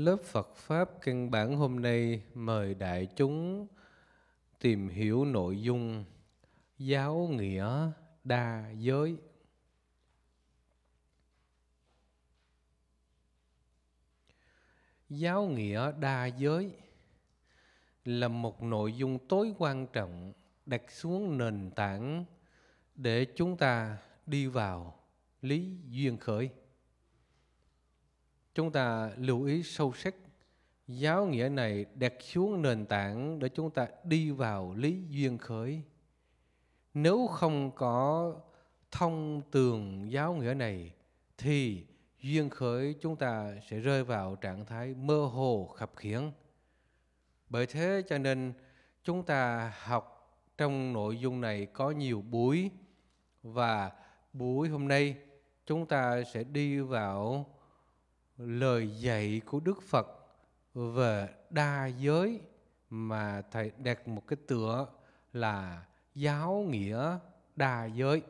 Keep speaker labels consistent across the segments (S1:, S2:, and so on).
S1: Lớp Phật Pháp Căn Bản hôm nay mời đại chúng tìm hiểu nội dung giáo nghĩa đa giới. Giáo nghĩa đa giới là một nội dung tối quan trọng đặt xuống nền tảng để chúng ta đi vào lý duyên khởi. Chúng ta lưu ý sâu sắc giáo nghĩa này đặt xuống nền tảng để chúng ta đi vào lý duyên khởi. Nếu không có thông tường giáo nghĩa này thì duyên khởi chúng ta sẽ rơi vào trạng thái mơ hồ khập khiễng. Bởi thế cho nên chúng ta học trong nội dung này có nhiều buổi và buổi hôm nay chúng ta sẽ đi vào lời dạy của Đức Phật về đa giới mà thầy đặt một cái tựa là giáo nghĩa đa giới.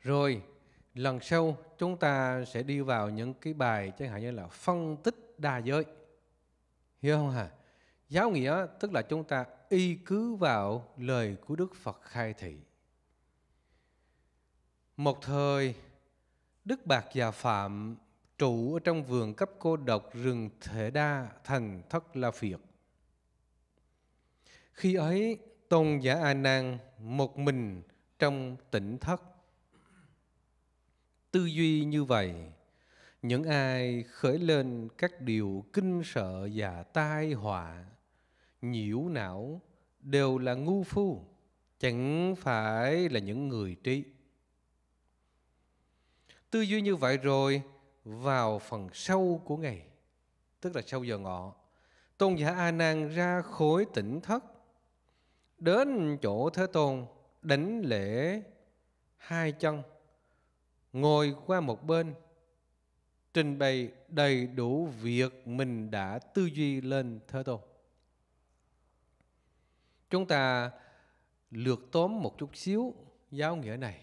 S1: Rồi lần sau chúng ta sẽ đi vào những cái bài chẳng hạn như là phân tích đa giới. Hiểu không hả? Giáo nghĩa tức là chúng ta y cứ vào lời của Đức Phật khai thị. Một thời Đức Bạc Già Phạm trụ ở trong vườn cấp cô độc rừng Thể Đa, thành Thất La Phiệt. Khi ấy, Tôn giả A Nan một mình trong tỉnh thất. Tư duy như vậy, những ai khởi lên các điều kinh sợ và tai họa, nhiễu não đều là ngu phu, chẳng phải là những người trí. Tư duy như vậy rồi vào phần sâu của ngày, tức là sau giờ ngọ. Tôn giả A Nan ra khối tỉnh thất đến chỗ Thế Tôn đánh lễ hai chân, ngồi qua một bên trình bày đầy đủ việc mình đã tư duy lên Thế Tôn. Chúng ta lược tóm một chút xíu giáo nghĩa này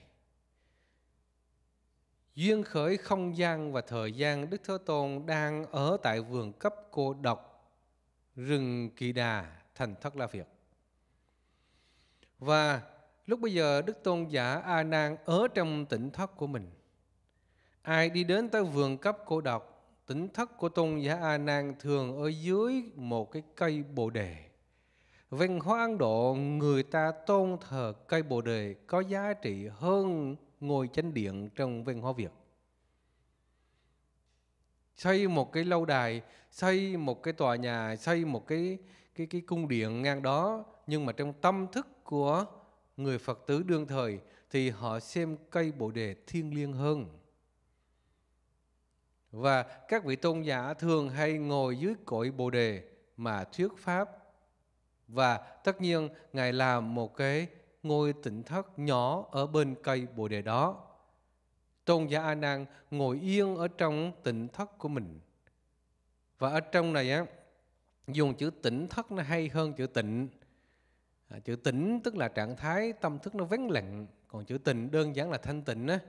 S1: duyên khởi không gian và thời gian Đức Thế Tôn đang ở tại vườn cấp cô độc rừng Kỳ Đà, thành Thất La Việt. Và lúc bây giờ Đức Tôn giả A Nan ở trong tỉnh thất của mình. Ai đi đến tới vườn cấp cô độc, tỉnh thất của Tôn giả A Nan thường ở dưới một cái cây Bồ đề. Văn hóa Ấn Độ người ta tôn thờ cây Bồ đề có giá trị hơn ngồi chánh điện trong văn hóa Việt. Xây một cái lâu đài, xây một cái tòa nhà, xây một cái cái cái cung điện ngang đó, nhưng mà trong tâm thức của người Phật tử đương thời thì họ xem cây Bồ đề thiêng liêng hơn. Và các vị tôn giả thường hay ngồi dưới cội Bồ đề mà thuyết pháp và tất nhiên ngài làm một cái ngôi tịnh thất nhỏ ở bên cây Bồ Đề đó. Tôn giả A Nan ngồi yên ở trong tịnh thất của mình. Và ở trong này á dùng chữ tịnh thất nó hay hơn chữ tịnh. À, chữ tĩnh tức là trạng thái tâm thức nó vắng lặng, còn chữ tịnh đơn giản là thanh tịnh á.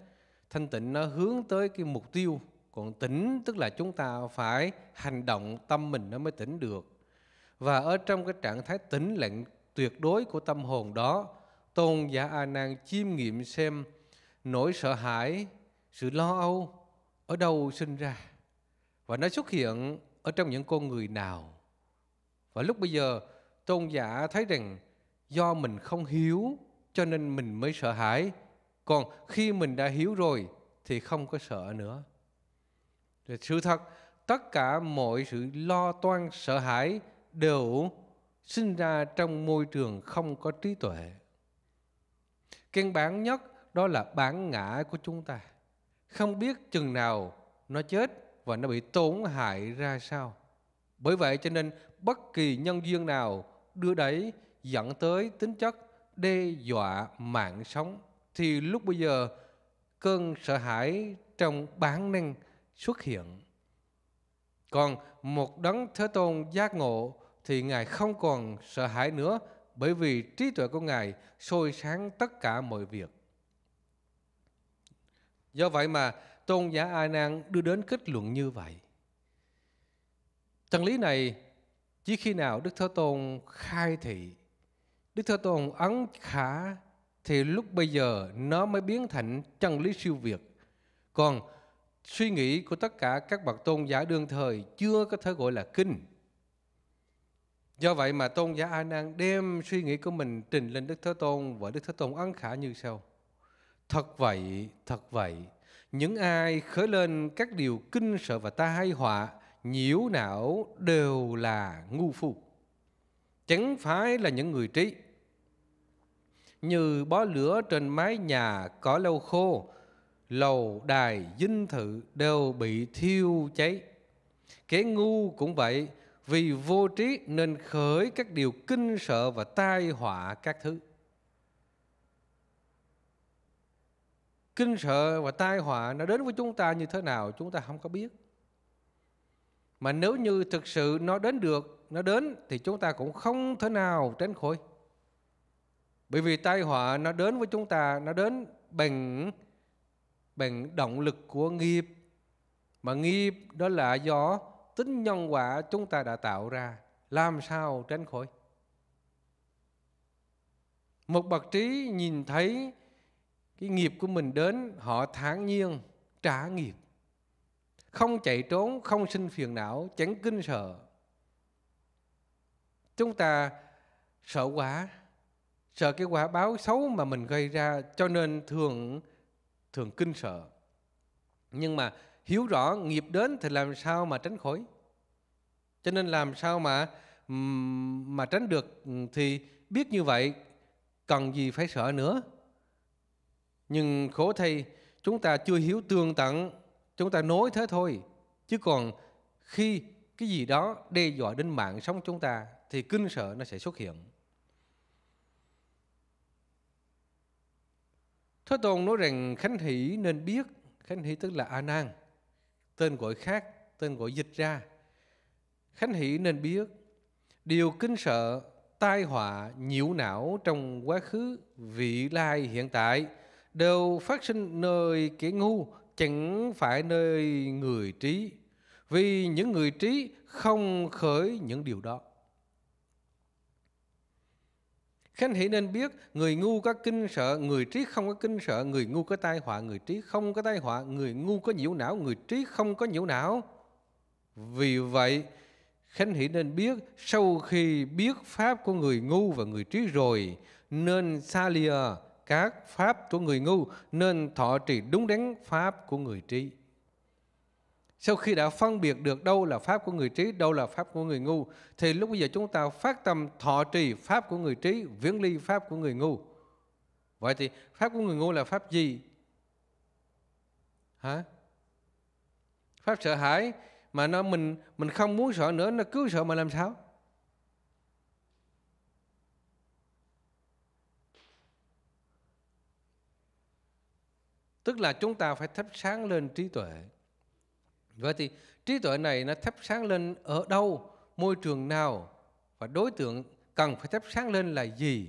S1: Thanh tịnh nó hướng tới cái mục tiêu, còn tĩnh tức là chúng ta phải hành động tâm mình nó mới tĩnh được. Và ở trong cái trạng thái tĩnh lặng tuyệt đối của tâm hồn đó tôn giả a nan chiêm nghiệm xem nỗi sợ hãi sự lo âu ở đâu sinh ra và nó xuất hiện ở trong những con người nào và lúc bây giờ tôn giả thấy rằng do mình không hiếu cho nên mình mới sợ hãi còn khi mình đã hiếu rồi thì không có sợ nữa rồi sự thật tất cả mọi sự lo toan sợ hãi đều sinh ra trong môi trường không có trí tuệ Căn bản nhất đó là bản ngã của chúng ta. Không biết chừng nào nó chết và nó bị tổn hại ra sao. Bởi vậy cho nên bất kỳ nhân duyên nào đưa đẩy dẫn tới tính chất đe dọa mạng sống thì lúc bây giờ cơn sợ hãi trong bản năng xuất hiện. Còn một đấng thế tôn giác ngộ thì Ngài không còn sợ hãi nữa bởi vì trí tuệ của Ngài soi sáng tất cả mọi việc. Do vậy mà tôn giả A Nan đưa đến kết luận như vậy. Chân lý này chỉ khi nào Đức Thế Tôn khai thị, Đức Thế Tôn ấn khả thì lúc bây giờ nó mới biến thành chân lý siêu việt. Còn suy nghĩ của tất cả các bậc tôn giả đương thời chưa có thể gọi là kinh Do vậy mà tôn giả A Nan đem suy nghĩ của mình trình lên Đức Thế Tôn và Đức Thế Tôn ấn khả như sau. Thật vậy, thật vậy, những ai khởi lên các điều kinh sợ và ta hay họa, nhiễu não đều là ngu phu. Chẳng phải là những người trí. Như bó lửa trên mái nhà có lâu khô, lầu đài dinh thự đều bị thiêu cháy. Kẻ ngu cũng vậy, vì vô trí nên khởi các điều kinh sợ và tai họa các thứ kinh sợ và tai họa nó đến với chúng ta như thế nào chúng ta không có biết mà nếu như thực sự nó đến được nó đến thì chúng ta cũng không thể nào tránh khỏi bởi vì tai họa nó đến với chúng ta nó đến bằng bằng động lực của nghiệp mà nghiệp đó là do tính nhân quả chúng ta đã tạo ra làm sao tránh khỏi một bậc trí nhìn thấy cái nghiệp của mình đến họ thản nhiên trả nghiệp không chạy trốn không sinh phiền não chẳng kinh sợ chúng ta sợ quả sợ cái quả báo xấu mà mình gây ra cho nên thường thường kinh sợ nhưng mà hiểu rõ nghiệp đến thì làm sao mà tránh khỏi cho nên làm sao mà mà tránh được ừ, thì biết như vậy cần gì phải sợ nữa nhưng khổ thay chúng ta chưa hiểu tương tận chúng ta nói thế thôi chứ còn khi cái gì đó đe dọa đến mạng sống chúng ta thì kinh sợ nó sẽ xuất hiện Thế Tôn nói rằng Khánh Hỷ nên biết Khánh Hỷ tức là A Nan tên gọi khác, tên gọi dịch ra. Khánh Hỷ nên biết điều kinh sợ, tai họa, nhiễu não trong quá khứ, vị lai hiện tại đều phát sinh nơi kẻ ngu, chẳng phải nơi người trí. Vì những người trí không khởi những điều đó. Khanh hỷ nên biết, người ngu có kinh sợ, người trí không có kinh sợ, người ngu có tai họa, người trí không có tai họa, người ngu có nhiễu não, người trí không có nhiễu não. Vì vậy, Khánh hỷ nên biết, sau khi biết pháp của người ngu và người trí rồi, nên xa lìa các pháp của người ngu, nên thọ trì đúng đắn pháp của người trí. Sau khi đã phân biệt được đâu là pháp của người trí, đâu là pháp của người ngu, thì lúc bây giờ chúng ta phát tâm thọ trì pháp của người trí, viễn ly pháp của người ngu. Vậy thì pháp của người ngu là pháp gì? Hả? Pháp sợ hãi mà nó mình mình không muốn sợ nữa, nó cứ sợ mà làm sao? Tức là chúng ta phải thắp sáng lên trí tuệ Vậy thì trí tuệ này nó thắp sáng lên ở đâu, môi trường nào và đối tượng cần phải thắp sáng lên là gì?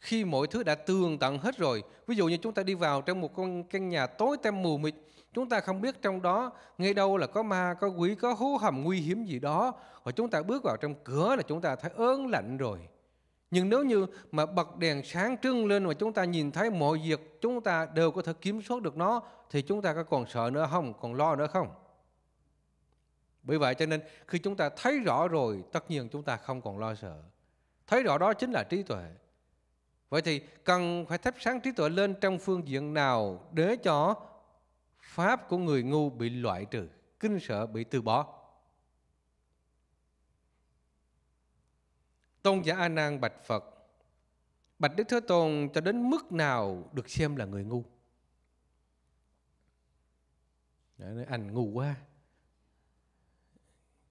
S1: Khi mọi thứ đã tường tận hết rồi, ví dụ như chúng ta đi vào trong một con căn nhà tối tăm mù mịt, chúng ta không biết trong đó ngay đâu là có ma, có quỷ, có hố hầm nguy hiểm gì đó, và chúng ta bước vào trong cửa là chúng ta thấy ớn lạnh rồi. Nhưng nếu như mà bật đèn sáng trưng lên mà chúng ta nhìn thấy mọi việc chúng ta đều có thể kiểm soát được nó thì chúng ta có còn sợ nữa không, còn lo nữa không? Bởi vậy cho nên khi chúng ta thấy rõ rồi tất nhiên chúng ta không còn lo sợ. Thấy rõ đó chính là trí tuệ. Vậy thì cần phải thắp sáng trí tuệ lên trong phương diện nào để cho pháp của người ngu bị loại trừ, kinh sợ bị từ bỏ. Tôn giả A Nan bạch Phật: Bạch Đức Thế Tôn cho đến mức nào được xem là người ngu? Để nói anh ngu quá.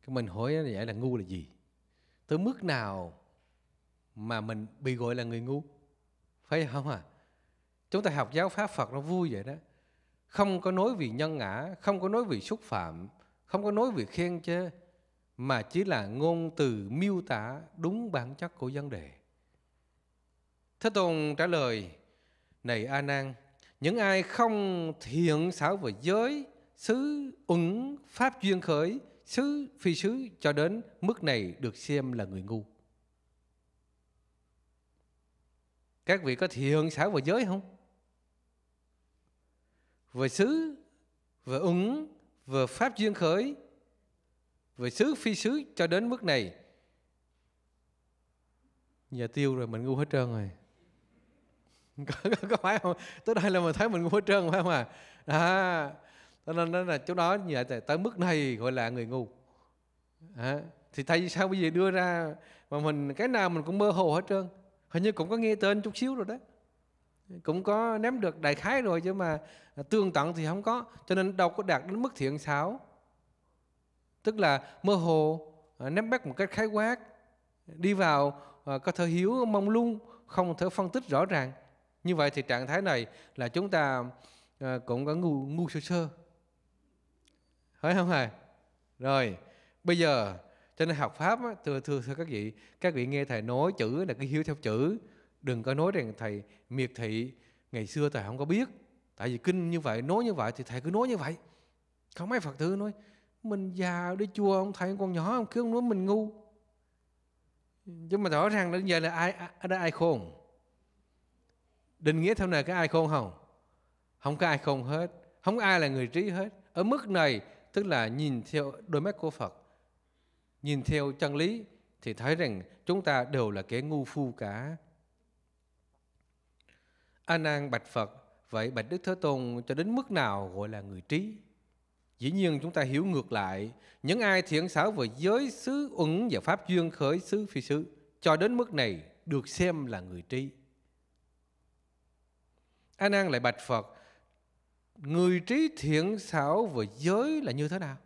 S1: Cái mình hỏi như vậy là ngu là gì? Tới mức nào mà mình bị gọi là người ngu? Phải không à? Chúng ta học giáo pháp Phật nó vui vậy đó. Không có nói vì nhân ngã, không có nói vì xúc phạm, không có nói vì khen chê, mà chỉ là ngôn từ miêu tả đúng bản chất của vấn đề. Thế Tôn trả lời, này A Nan, những ai không thiện xảo về giới, xứ ứng pháp duyên khởi, xứ phi xứ cho đến mức này được xem là người ngu. Các vị có thiện xảo về giới không? Về xứ, về ứng, về pháp duyên khởi về xứ phi xứ cho đến mức này giờ tiêu rồi mình ngu hết trơn rồi có, có, có phải không tới đây là mình thấy mình ngu hết trơn phải không à đó nên là chú nói như vậy tới mức này gọi là người ngu à, thì tại vì sao bây giờ đưa ra mà mình cái nào mình cũng mơ hồ hết trơn hình như cũng có nghe tên chút xíu rồi đó cũng có ném được đại khái rồi chứ mà à, tương tận thì không có cho nên đâu có đạt đến mức thiện xảo tức là mơ hồ à, nắm bắt một cách khái quát đi vào à, có thể hiếu mong lung không thể phân tích rõ ràng như vậy thì trạng thái này là chúng ta à, cũng có ngu ngu sơ sơ phải không hề rồi bây giờ cho nên học pháp thưa thưa thưa các vị các vị nghe thầy nói chữ là cái hiếu theo chữ đừng có nói rằng thầy miệt thị ngày xưa thầy không có biết tại vì kinh như vậy nói như vậy thì thầy cứ nói như vậy không mấy phật tử nói mình già đi chùa ông thầy còn nhỏ ông cứ ông nói mình ngu Nhưng mà rõ ràng đến giờ là ai à, ở đây ai khôn định nghĩa theo này cái ai khôn không không có ai khôn hết không có ai là người trí hết ở mức này tức là nhìn theo đôi mắt của Phật nhìn theo chân lý thì thấy rằng chúng ta đều là kẻ ngu phu cả A Nan bạch Phật vậy bạch Đức Thế Tôn cho đến mức nào gọi là người trí Dĩ nhiên chúng ta hiểu ngược lại, những ai thiện xảo về giới xứ ứng và pháp duyên khởi xứ phi xứ, cho đến mức này được xem là người trí. A Nan lại bạch Phật, người trí thiện xảo về giới là như thế nào?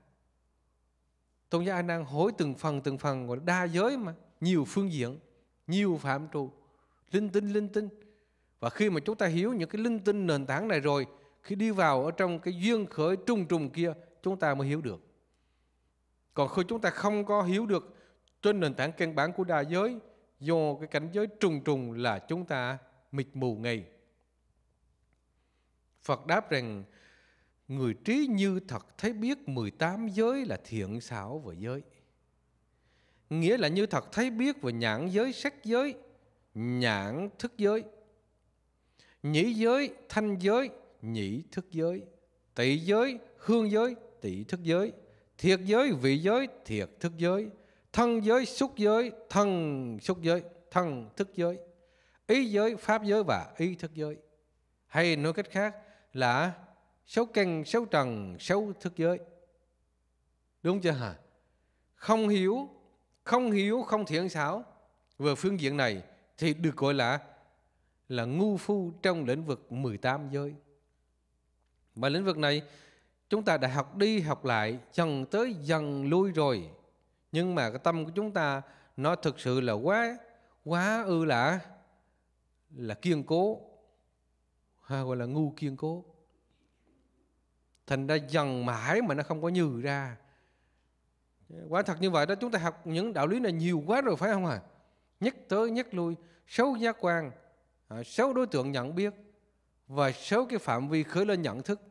S1: Tôn giả A Nan hỏi từng phần từng phần gọi đa giới mà, nhiều phương diện, nhiều phạm trù, linh tinh linh tinh. Và khi mà chúng ta hiểu những cái linh tinh nền tảng này rồi khi đi vào ở trong cái duyên khởi trùng trùng kia, chúng ta mới hiểu được. Còn khi chúng ta không có hiểu được trên nền tảng căn bản của đa giới, do cái cảnh giới trùng trùng là chúng ta mịt mù ngay. Phật đáp rằng người trí như thật thấy biết 18 giới là thiện xảo và giới. Nghĩa là như thật thấy biết về nhãn giới, sắc giới, nhãn thức giới, nhĩ giới, thanh giới, nhĩ thức giới tỷ giới hương giới tỷ thức giới thiệt giới vị giới thiệt thức giới thân giới xúc giới thân xúc giới thân thức giới ý giới pháp giới và ý thức giới hay nói cách khác là sáu căn sáu trần sáu thức giới đúng chưa hả không hiểu không hiểu không thiện xảo về phương diện này thì được gọi là là ngu phu trong lĩnh vực 18 giới mà lĩnh vực này chúng ta đã học đi học lại dần tới dần lui rồi. Nhưng mà cái tâm của chúng ta nó thực sự là quá quá ư là là kiên cố hay gọi là ngu kiên cố thành ra dần mãi mà nó không có nhừ ra quả thật như vậy đó chúng ta học những đạo lý này nhiều quá rồi phải không à nhất tới nhất lui xấu giác quan à, xấu đối tượng nhận biết và số cái phạm vi khối lên nhận thức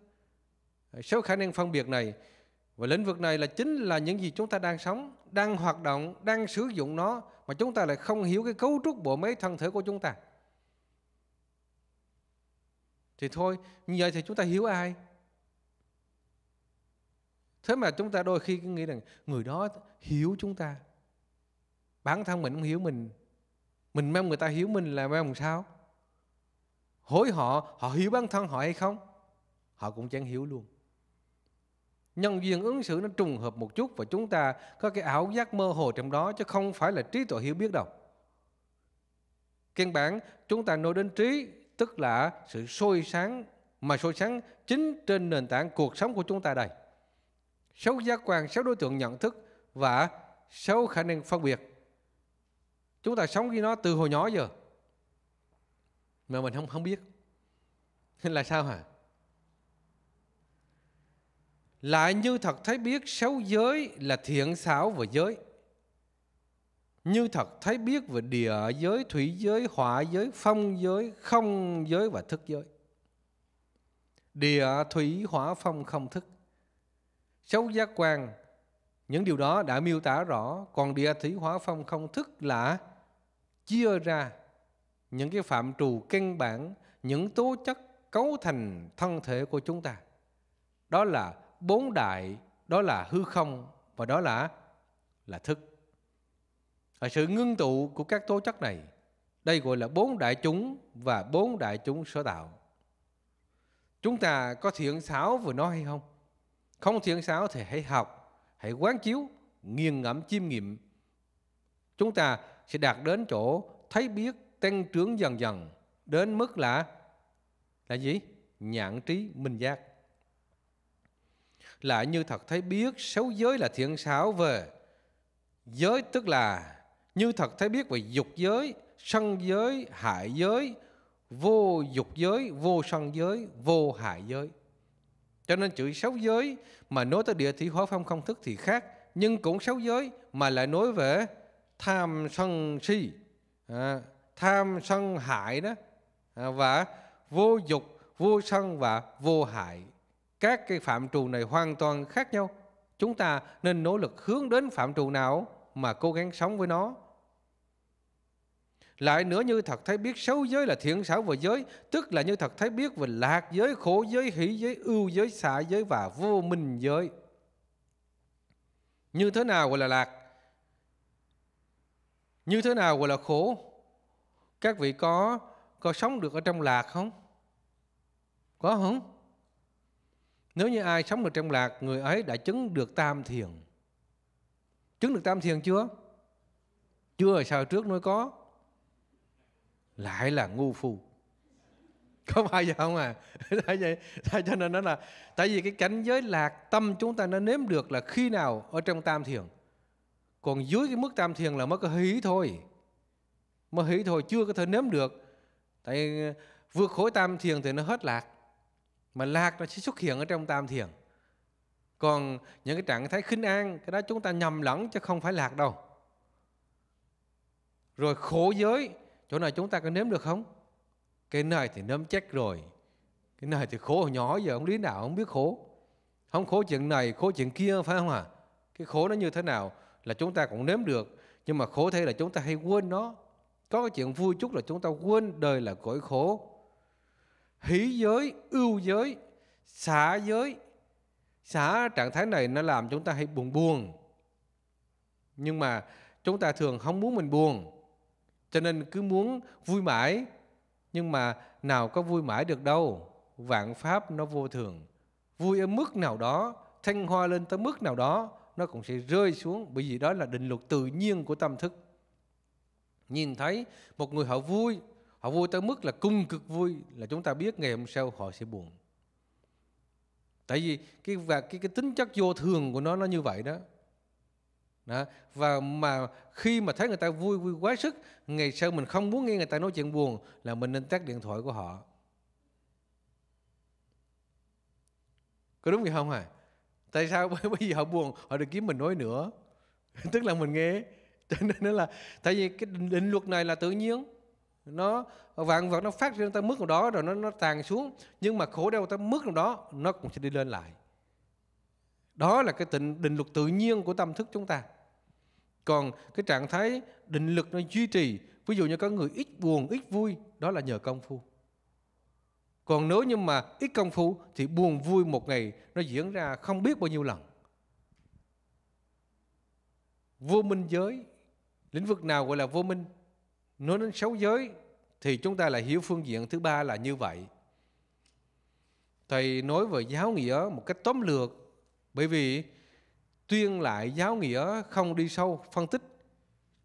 S1: số khả năng phân biệt này và lĩnh vực này là chính là những gì chúng ta đang sống đang hoạt động đang sử dụng nó mà chúng ta lại không hiểu cái cấu trúc bộ máy thân thể của chúng ta thì thôi như vậy thì chúng ta hiểu ai thế mà chúng ta đôi khi cứ nghĩ rằng người đó hiểu chúng ta bản thân mình không hiểu mình mình mong người ta hiểu mình là mong sao hỏi họ họ hiểu bản thân họ hay không họ cũng chẳng hiểu luôn nhân duyên ứng xử nó trùng hợp một chút và chúng ta có cái ảo giác mơ hồ trong đó chứ không phải là trí tuệ hiểu biết đâu căn bản chúng ta nói đến trí tức là sự sôi sáng mà sôi sáng chính trên nền tảng cuộc sống của chúng ta đây sáu giác quan sáu đối tượng nhận thức và sáu khả năng phân biệt chúng ta sống với nó từ hồi nhỏ giờ mà mình không không biết là sao hả lại như thật thấy biết sáu giới là thiện xảo và giới như thật thấy biết về địa giới thủy giới hỏa giới phong giới không giới và thức giới địa thủy hỏa phong không thức sáu giác quan những điều đó đã miêu tả rõ còn địa thủy hỏa phong không thức là chia ra những cái phạm trù căn bản, những tố chất cấu thành thân thể của chúng ta. Đó là bốn đại, đó là hư không và đó là là thức. Ở sự ngưng tụ của các tố chất này, đây gọi là bốn đại chúng và bốn đại chúng sở tạo. Chúng ta có thiện xảo vừa nói hay không? Không thiện xảo thì hãy học, hãy quán chiếu, nghiền ngẫm chiêm nghiệm. Chúng ta sẽ đạt đến chỗ thấy biết tăng trưởng dần dần đến mức là là gì? Nhãn trí minh giác. Lại như thật thấy biết sáu giới là thiện xảo về giới tức là như thật thấy biết về dục giới, sân giới, hại giới, vô dục giới, vô sân giới, vô hại giới. Cho nên chữ sáu giới mà nói tới địa thủy hóa phong không thức thì khác, nhưng cũng sáu giới mà lại nói về tham sân si. À, tham sân hại đó à, và vô dục vô sân và vô hại các cái phạm trù này hoàn toàn khác nhau chúng ta nên nỗ lực hướng đến phạm trù nào mà cố gắng sống với nó lại nữa như thật thấy biết xấu giới là thiện xảo và giới tức là như thật thấy biết về lạc giới khổ giới hỷ giới ưu giới xả giới và vô minh giới như thế nào gọi là lạc như thế nào gọi là khổ các vị có có sống được ở trong lạc không? Có không? Nếu như ai sống được trong lạc, người ấy đã chứng được tam thiền. Chứng được tam thiền chưa? Chưa sao trước nói có. Lại là ngu phu. Có phải vậy không à? tại vậy, tại cho nên nó là tại vì cái cảnh giới lạc tâm chúng ta nó nếm được là khi nào ở trong tam thiền. Còn dưới cái mức tam thiền là mới có hí thôi mà hỷ thôi chưa có thể nếm được tại ờ, vượt khối tam thiền thì nó hết lạc mà lạc nó sẽ xuất hiện ở trong tam thiền còn những cái trạng thái khinh an cái đó chúng ta nhầm lẫn chứ không phải lạc đâu rồi khổ giới chỗ nào chúng ta có nếm được không cái này thì nếm chắc rồi cái này thì khổ nhỏ giờ ông lý nào không biết khổ không khổ chuyện này khổ chuyện kia phải không à cái khổ nó như thế nào là chúng ta cũng nếm được nhưng mà khổ thế là chúng ta hay quên nó có cái chuyện vui chút là chúng ta quên đời là cõi khổ. Hỷ giới, ưu giới, xả giới. Xả trạng thái này nó làm chúng ta hay buồn buồn. Nhưng mà chúng ta thường không muốn mình buồn. Cho nên cứ muốn vui mãi. Nhưng mà nào có vui mãi được đâu. Vạn pháp nó vô thường. Vui ở mức nào đó, thanh hoa lên tới mức nào đó, nó cũng sẽ rơi xuống. Bởi vì đó là định luật tự nhiên của tâm thức nhìn thấy một người họ vui họ vui tới mức là cung cực vui là chúng ta biết ngày hôm sau họ sẽ buồn tại vì cái và cái, cái tính chất vô thường của nó nó như vậy đó đó. Và mà khi mà thấy người ta vui vui quá sức Ngày sau mình không muốn nghe người ta nói chuyện buồn Là mình nên tắt điện thoại của họ Có đúng vậy không hả? À? Tại sao bởi vì họ buồn Họ được kiếm mình nói nữa Tức là mình nghe cho nên là tại vì cái định, luật này là tự nhiên nó vạn vật nó phát ra, ta mức nào đó rồi nó nó tàn xuống nhưng mà khổ đau ta mức nào đó nó cũng sẽ đi lên lại đó là cái định định luật tự nhiên của tâm thức chúng ta còn cái trạng thái định lực nó duy trì ví dụ như có người ít buồn ít vui đó là nhờ công phu còn nếu như mà ít công phu thì buồn vui một ngày nó diễn ra không biết bao nhiêu lần vô minh giới lĩnh vực nào gọi là vô minh nói đến sáu giới thì chúng ta lại hiểu phương diện thứ ba là như vậy thầy nói về giáo nghĩa một cách tóm lược bởi vì tuyên lại giáo nghĩa không đi sâu phân tích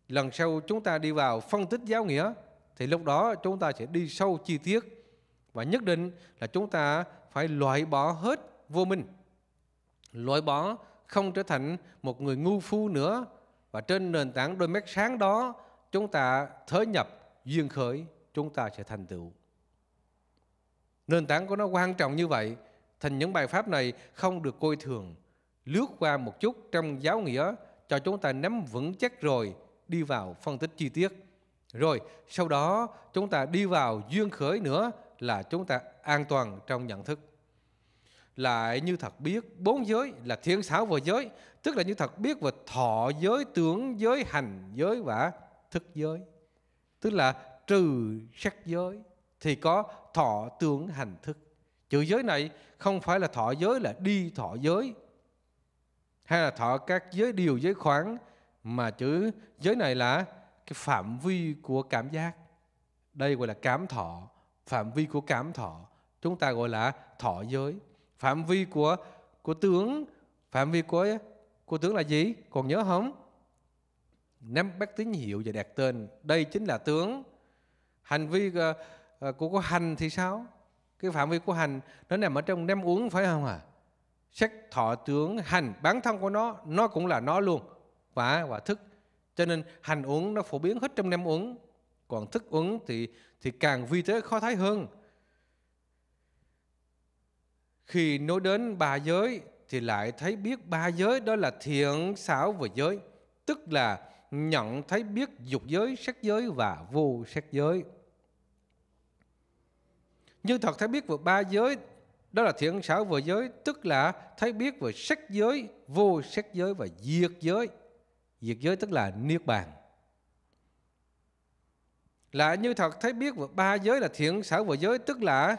S1: lần sau chúng ta đi vào phân tích giáo nghĩa thì lúc đó chúng ta sẽ đi sâu chi tiết và nhất định là chúng ta phải loại bỏ hết vô minh loại bỏ không trở thành một người ngu phu nữa và trên nền tảng đôi mắt sáng đó chúng ta thới nhập duyên khởi chúng ta sẽ thành tựu nền tảng của nó quan trọng như vậy thành những bài pháp này không được coi thường lướt qua một chút trong giáo nghĩa cho chúng ta nắm vững chắc rồi đi vào phân tích chi tiết rồi sau đó chúng ta đi vào duyên khởi nữa là chúng ta an toàn trong nhận thức lại như thật biết bốn giới là thiên xảo và giới tức là như thật biết về thọ giới tưởng giới hành giới và thức giới tức là trừ sắc giới thì có thọ tưởng hành thức chữ giới này không phải là thọ giới là đi thọ giới hay là thọ các giới điều giới khoáng mà chữ giới này là cái phạm vi của cảm giác đây gọi là cảm thọ phạm vi của cảm thọ chúng ta gọi là thọ giới phạm vi của của tướng phạm vi của của tướng là gì còn nhớ không nắm bắt tín hiệu và đặt tên đây chính là tướng hành vi uh, của của hành thì sao cái phạm vi của hành nó nằm ở trong ném uống phải không à sắc thọ tướng hành bản thân của nó nó cũng là nó luôn và và thức cho nên hành uống nó phổ biến hết trong ném uống còn thức uống thì thì càng vi tế khó thấy hơn khi nói đến ba giới thì lại thấy biết ba giới đó là thiện, xảo và giới, tức là nhận thấy biết dục giới, sắc giới và vô sắc giới. Như thật thấy biết về ba giới đó là thiện xảo vừa giới tức là thấy biết về sắc giới vô sắc giới và diệt giới diệt giới tức là niết bàn là như thật thấy biết về ba giới là thiện xảo vừa giới tức là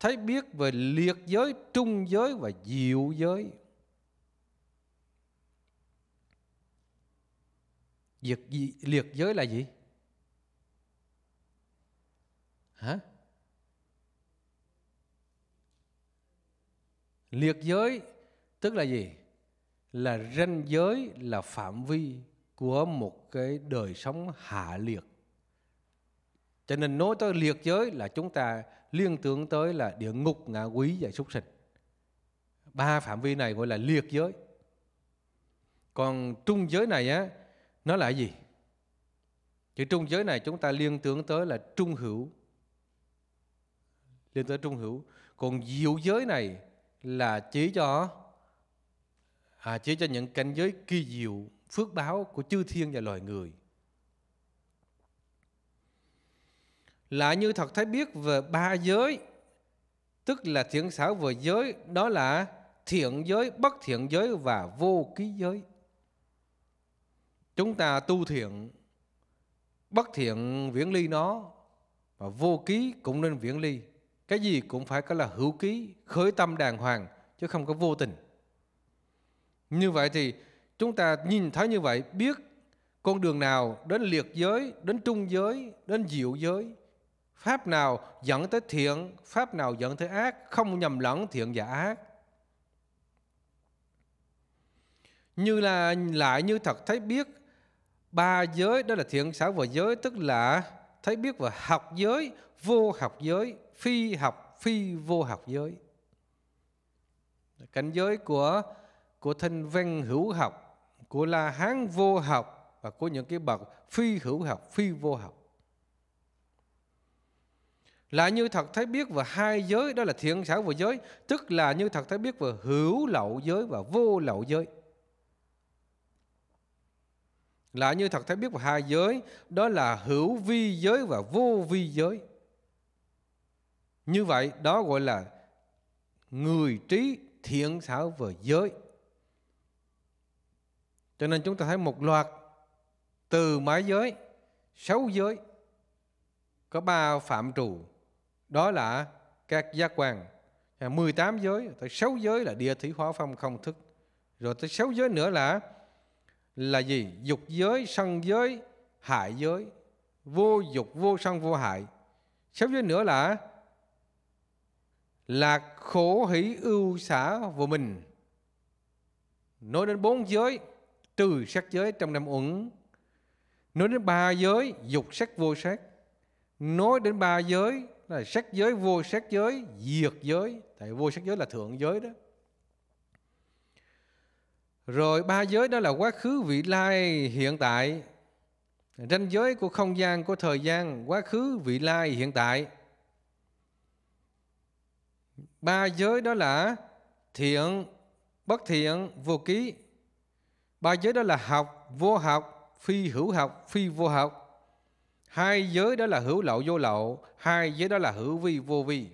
S1: thấy biết về liệt giới, trung giới và diệu giới. Diệt, liệt giới là gì? Hả? Liệt giới tức là gì? Là ranh giới, là phạm vi của một cái đời sống hạ liệt. Cho nên nói tới liệt giới là chúng ta liên tưởng tới là địa ngục, ngạ quý và súc sinh. Ba phạm vi này gọi là liệt giới. Còn trung giới này á, nó là gì? Chữ trung giới này chúng ta liên tưởng tới là trung hữu. Liên tới trung hữu. Còn diệu giới này là chỉ cho à, chỉ cho những cảnh giới kỳ diệu, phước báo của chư thiên và loài người. lại như thật thấy biết về ba giới tức là thiện xảo về giới đó là thiện giới bất thiện giới và vô ký giới chúng ta tu thiện bất thiện viễn ly nó và vô ký cũng nên viễn ly cái gì cũng phải có là hữu ký khởi tâm đàng hoàng chứ không có vô tình như vậy thì chúng ta nhìn thấy như vậy biết con đường nào đến liệt giới đến trung giới đến diệu giới Pháp nào dẫn tới thiện, pháp nào dẫn tới ác, không nhầm lẫn thiện và ác. Như là lại như thật thấy biết ba giới đó là thiện xảo và giới tức là thấy biết và học giới, vô học giới, phi học, phi vô học giới. Cảnh giới của của thanh văn hữu học, của La Hán vô học và của những cái bậc phi hữu học, phi vô học là như thật thấy biết về hai giới đó là thiện xảo và giới tức là như thật thấy biết về hữu lậu giới và vô lậu giới là như thật thấy biết về hai giới đó là hữu vi giới và vô vi giới như vậy đó gọi là người trí thiện xảo và giới cho nên chúng ta thấy một loạt từ mái giới sáu giới có ba phạm trù đó là các giác quan. 18 giới, tới 6 giới là địa thủy hóa phong không thức. Rồi tới 6 giới nữa là là gì? Dục giới, sân giới, hại giới. Vô dục, vô sân, vô hại. 6 giới nữa là là khổ hỷ ưu xả vô mình. Nói đến bốn giới, trừ sắc giới trong năm uẩn. Nói đến ba giới, dục sắc vô sắc. Nói đến ba giới, là sắc giới vô sắc giới diệt giới tại vô sắc giới là thượng giới đó rồi ba giới đó là quá khứ vị lai hiện tại ranh giới của không gian của thời gian quá khứ vị lai hiện tại ba giới đó là thiện bất thiện vô ký ba giới đó là học vô học phi hữu học phi vô học Hai giới đó là hữu lậu vô lậu, hai giới đó là hữu vi vô vi.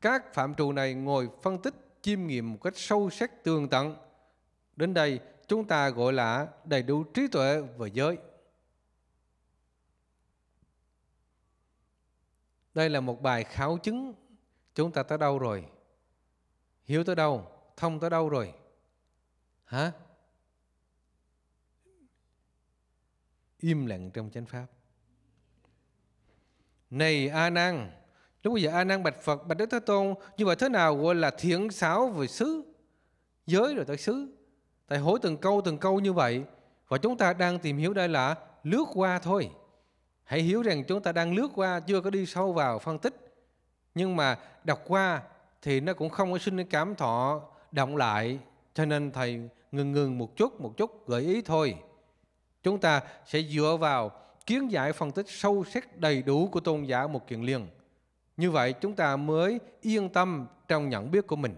S1: Các phạm trù này ngồi phân tích, chiêm nghiệm một cách sâu sắc tường tận. Đến đây chúng ta gọi là đầy đủ trí tuệ về giới. Đây là một bài khảo chứng chúng ta tới đâu rồi? Hiểu tới đâu? Thông tới đâu rồi? Hả? Im lặng trong chánh pháp. Này A Nan, lúc bây giờ A Nan bạch Phật, bạch Đức Thế Tôn, như vậy thế nào gọi là thiện xảo về xứ, giới rồi tới xứ? Tại hỏi từng câu từng câu như vậy và chúng ta đang tìm hiểu đây là lướt qua thôi. Hãy hiểu rằng chúng ta đang lướt qua chưa có đi sâu vào phân tích. Nhưng mà đọc qua thì nó cũng không có sinh cảm thọ động lại cho nên thầy ngừng ngừng một chút một chút gợi ý thôi. Chúng ta sẽ dựa vào kiến giải phân tích sâu sắc đầy đủ của tôn giả một kiện liên. Như vậy chúng ta mới yên tâm trong nhận biết của mình.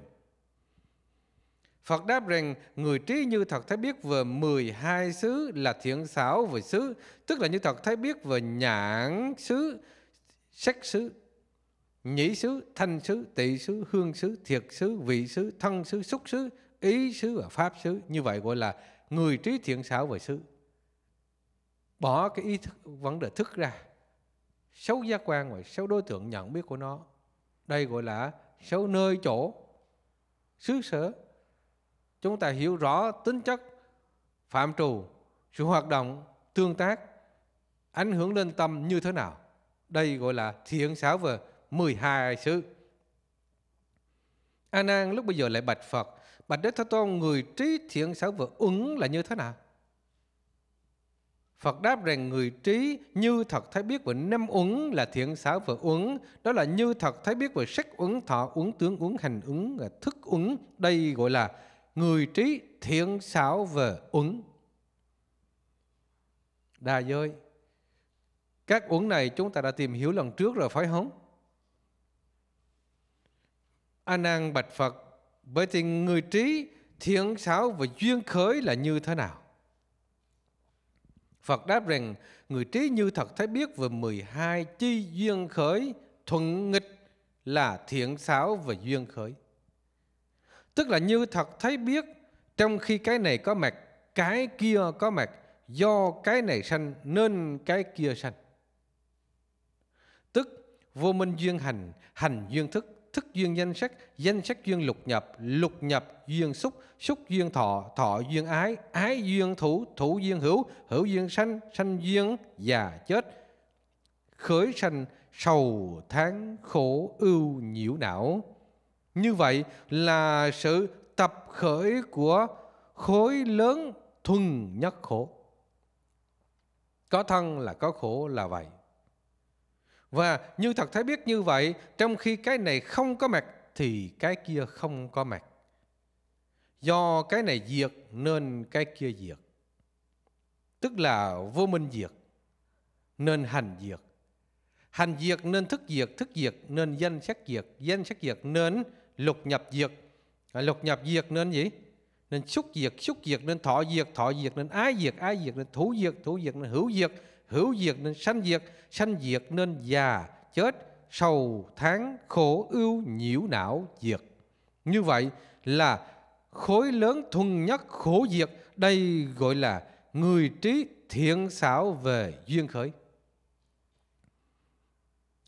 S1: Phật đáp rằng người trí như thật thấy biết về 12 xứ là thiện xảo về xứ, tức là như thật thấy biết về nhãn xứ, sắc xứ, nhĩ xứ, thanh xứ, tị xứ, hương xứ, thiệt xứ, vị xứ, thân xứ, xúc xứ, ý xứ và pháp xứ. Như vậy gọi là người trí thiện xảo về xứ bỏ cái ý thức vấn đề thức ra xấu giác quan và xấu đối tượng nhận biết của nó đây gọi là xấu nơi chỗ xứ sở chúng ta hiểu rõ tính chất phạm trù sự hoạt động tương tác ảnh hưởng lên tâm như thế nào đây gọi là thiện xảo về 12 xứ A Nan lúc bây giờ lại bạch Phật bạch Đức Thế Tôn người trí thiện xảo về ứng là như thế nào Phật đáp rằng người trí như thật thấy biết về năm uẩn là thiện xảo và uẩn, đó là như thật thấy biết về sắc uẩn, thọ uẩn, tướng uẩn, hành uẩn, và thức uẩn. Đây gọi là người trí thiện xảo và uẩn. Đà giới. Các uẩn này chúng ta đã tìm hiểu lần trước rồi phải không? A nan bạch Phật, bởi thì người trí thiện xảo và duyên khởi là như thế nào? Phật đáp rằng người trí như thật thấy biết về 12 chi duyên khởi thuận nghịch là thiện xáo và duyên khởi. Tức là như thật thấy biết trong khi cái này có mặt, cái kia có mặt, do cái này sanh nên cái kia sanh. Tức vô minh duyên hành, hành duyên thức thức duyên danh sắc, danh sắc duyên lục nhập, lục nhập duyên xúc, xúc duyên thọ, thọ duyên ái, ái duyên thủ, thủ duyên hữu, hữu duyên sanh, sanh duyên già chết. Khởi sanh sầu tháng khổ ưu nhiễu não. Như vậy là sự tập khởi của khối lớn thuần nhất khổ. Có thân là có khổ là vậy. Và như thật thấy biết như vậy, trong khi cái này không có mặt thì cái kia không có mặt. Do cái này diệt nên cái kia diệt. Tức là vô minh diệt nên hành diệt. Hành diệt nên thức diệt, thức diệt nên danh sắc diệt, danh sắc diệt nên lục nhập diệt. À, lục nhập diệt nên gì? Nên xúc diệt, xúc diệt nên thọ diệt, thọ diệt nên ái diệt, ái diệt nên thủ diệt, thủ diệt nên hữu diệt hữu diệt nên sanh diệt sanh diệt nên già chết sầu tháng khổ ưu nhiễu não diệt như vậy là khối lớn thuần nhất khổ diệt đây gọi là người trí thiện xảo về duyên khởi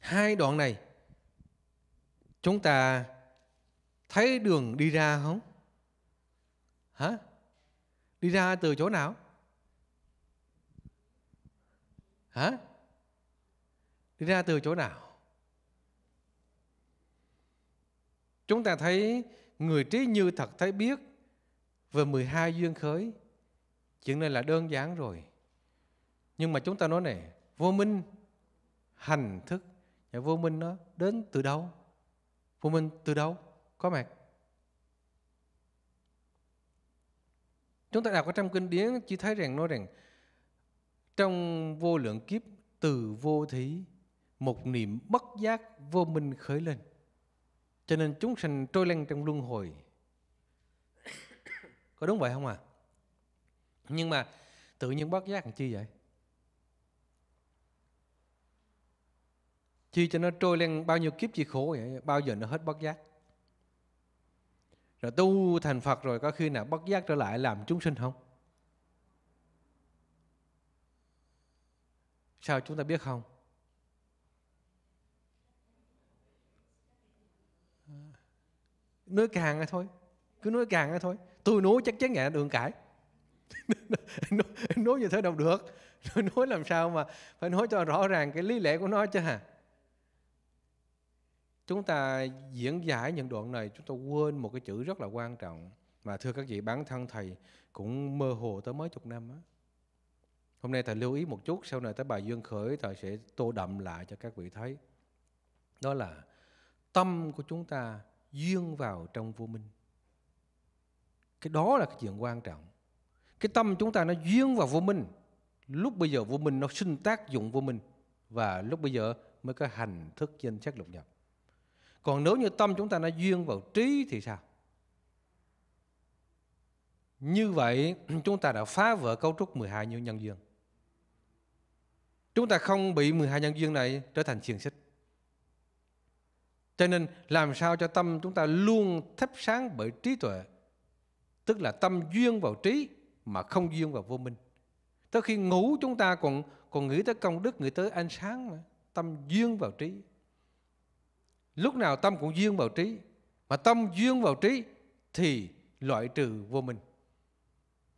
S1: hai đoạn này chúng ta thấy đường đi ra không hả đi ra từ chỗ nào Hả? Đi ra từ chỗ nào? Chúng ta thấy người trí như thật thấy biết về 12 duyên khởi. Chuyện này là đơn giản rồi. Nhưng mà chúng ta nói này, vô minh, hành thức. Và vô minh nó đến từ đâu? Vô minh từ đâu? Có mặt. Chúng ta đọc ở trong kinh điển chỉ thấy rằng nói rằng trong vô lượng kiếp từ vô thí, một niệm bất giác vô minh khởi lên. Cho nên chúng sanh trôi lăn trong luân hồi. Có đúng vậy không à? Nhưng mà tự nhiên bất giác làm chi vậy? Chi cho nó trôi lên bao nhiêu kiếp chi khổ vậy? Bao giờ nó hết bất giác? Rồi tu thành Phật rồi có khi nào bất giác trở lại làm chúng sinh không? Sao chúng ta biết không? Nói càng ra thôi. Cứ nói càng ra thôi. Tôi nói chắc chắn nhà đường cãi. nói, nói như thế đâu được. Nói làm sao mà phải nói cho rõ ràng cái lý lẽ của nó chứ hả? Chúng ta diễn giải những đoạn này chúng ta quên một cái chữ rất là quan trọng. Mà thưa các vị, bản thân Thầy cũng mơ hồ tới mấy chục năm á. Hôm nay Thầy lưu ý một chút, sau này tới bài duyên Khởi Thầy sẽ tô đậm lại cho các vị thấy. Đó là tâm của chúng ta duyên vào trong vô minh. Cái đó là cái chuyện quan trọng. Cái tâm chúng ta nó duyên vào vô minh. Lúc bây giờ vô minh nó sinh tác dụng vô minh. Và lúc bây giờ mới có hành thức danh sắc lục nhập. Còn nếu như tâm chúng ta nó duyên vào trí thì sao? Như vậy chúng ta đã phá vỡ cấu trúc 12 nhân duyên. Chúng ta không bị 12 nhân duyên này trở thành xiềng xích. Cho nên làm sao cho tâm chúng ta luôn thắp sáng bởi trí tuệ. Tức là tâm duyên vào trí mà không duyên vào vô minh. Tới khi ngủ chúng ta còn còn nghĩ tới công đức, nghĩ tới ánh sáng mà. Tâm duyên vào trí. Lúc nào tâm cũng duyên vào trí. Mà tâm duyên vào trí thì loại trừ vô minh.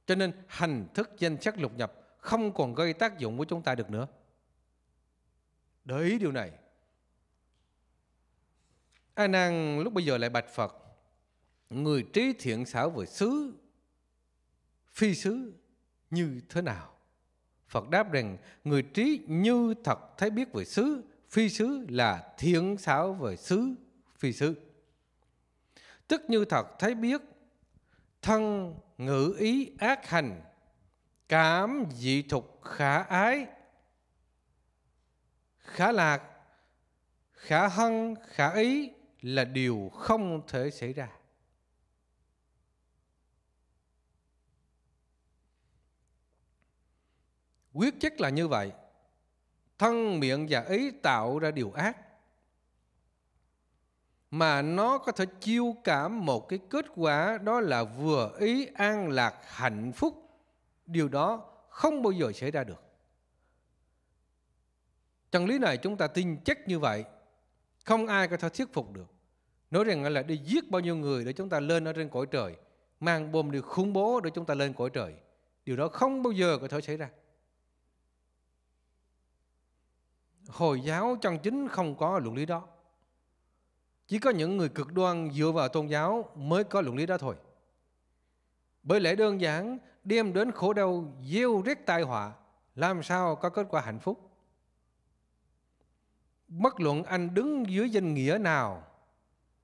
S1: Cho nên hành thức danh sắc lục nhập không còn gây tác dụng với chúng ta được nữa để ý điều này. A Nan lúc bây giờ lại bạch Phật, người trí thiện xảo vừa xứ phi xứ như thế nào? Phật đáp rằng người trí như thật thấy biết về xứ, phi xứ là thiện xảo về xứ, phi xứ. Tức như thật thấy biết thân ngữ ý ác hành, cảm dị thục khả ái, khá lạc, khả hăng, khả ý là điều không thể xảy ra. Quyết chắc là như vậy. Thân, miệng và ý tạo ra điều ác. Mà nó có thể chiêu cảm một cái kết quả đó là vừa ý an lạc hạnh phúc. Điều đó không bao giờ xảy ra được. Chân lý này chúng ta tin chắc như vậy. Không ai có thể thuyết phục được. Nói rằng là đi giết bao nhiêu người để chúng ta lên ở trên cõi trời. Mang bom điều khủng bố để chúng ta lên cõi trời. Điều đó không bao giờ có thể xảy ra. Hồi giáo chân chính không có luận lý đó. Chỉ có những người cực đoan dựa vào tôn giáo mới có luận lý đó thôi. Bởi lẽ đơn giản đem đến khổ đau gieo rét tai họa làm sao có kết quả hạnh phúc. Bất luận anh đứng dưới danh nghĩa nào,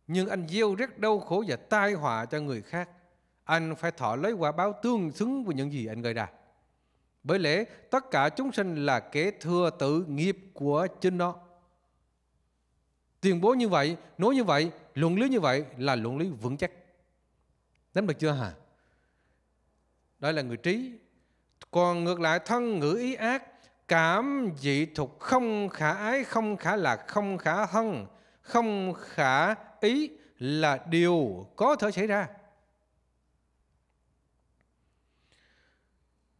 S1: nhưng anh gieo rất đau khổ và tai họa cho người khác. Anh phải thọ lấy quả báo tương xứng với những gì anh gây ra. Bởi lẽ tất cả chúng sinh là kẻ thừa tự nghiệp của chính nó. Tuyên bố như vậy, nói như vậy, luận lý như vậy là luận lý vững chắc. đánh được chưa hả? Đó là người trí. Còn ngược lại thân ngữ ý ác cảm dị thục không khả ái không khả lạc không khả hân không khả ý là điều có thể xảy ra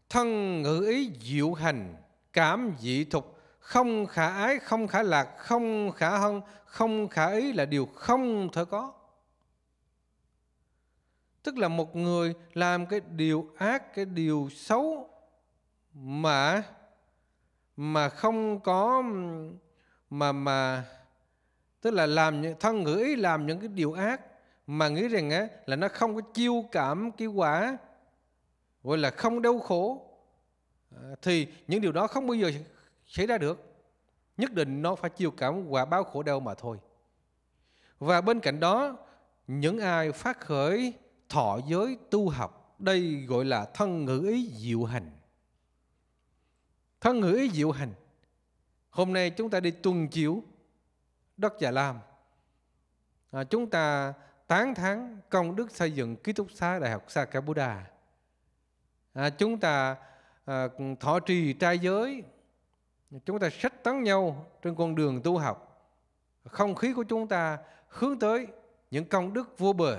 S1: thân ngữ ý diệu hành cảm dị thục không khả ái không khả lạc không khả hân không khả ý là điều không thể có tức là một người làm cái điều ác cái điều xấu mà mà không có mà mà tức là làm những thân ngữ ý làm những cái điều ác mà nghĩ rằng á là nó không có chiêu cảm cái quả gọi là không đau khổ à, thì những điều đó không bao giờ xảy ra được nhất định nó phải chiêu cảm quả bao khổ đau mà thôi và bên cạnh đó những ai phát khởi thọ giới tu học đây gọi là thân ngữ ý diệu hành thân ngữ diệu hành hôm nay chúng ta đi tuần chiếu đất già lam à, chúng ta tán thán công đức xây dựng ký túc xá đại học sa Buddha à, chúng ta à, thọ trì trai giới chúng ta sách tấn nhau trên con đường tu học không khí của chúng ta hướng tới những công đức vô bờ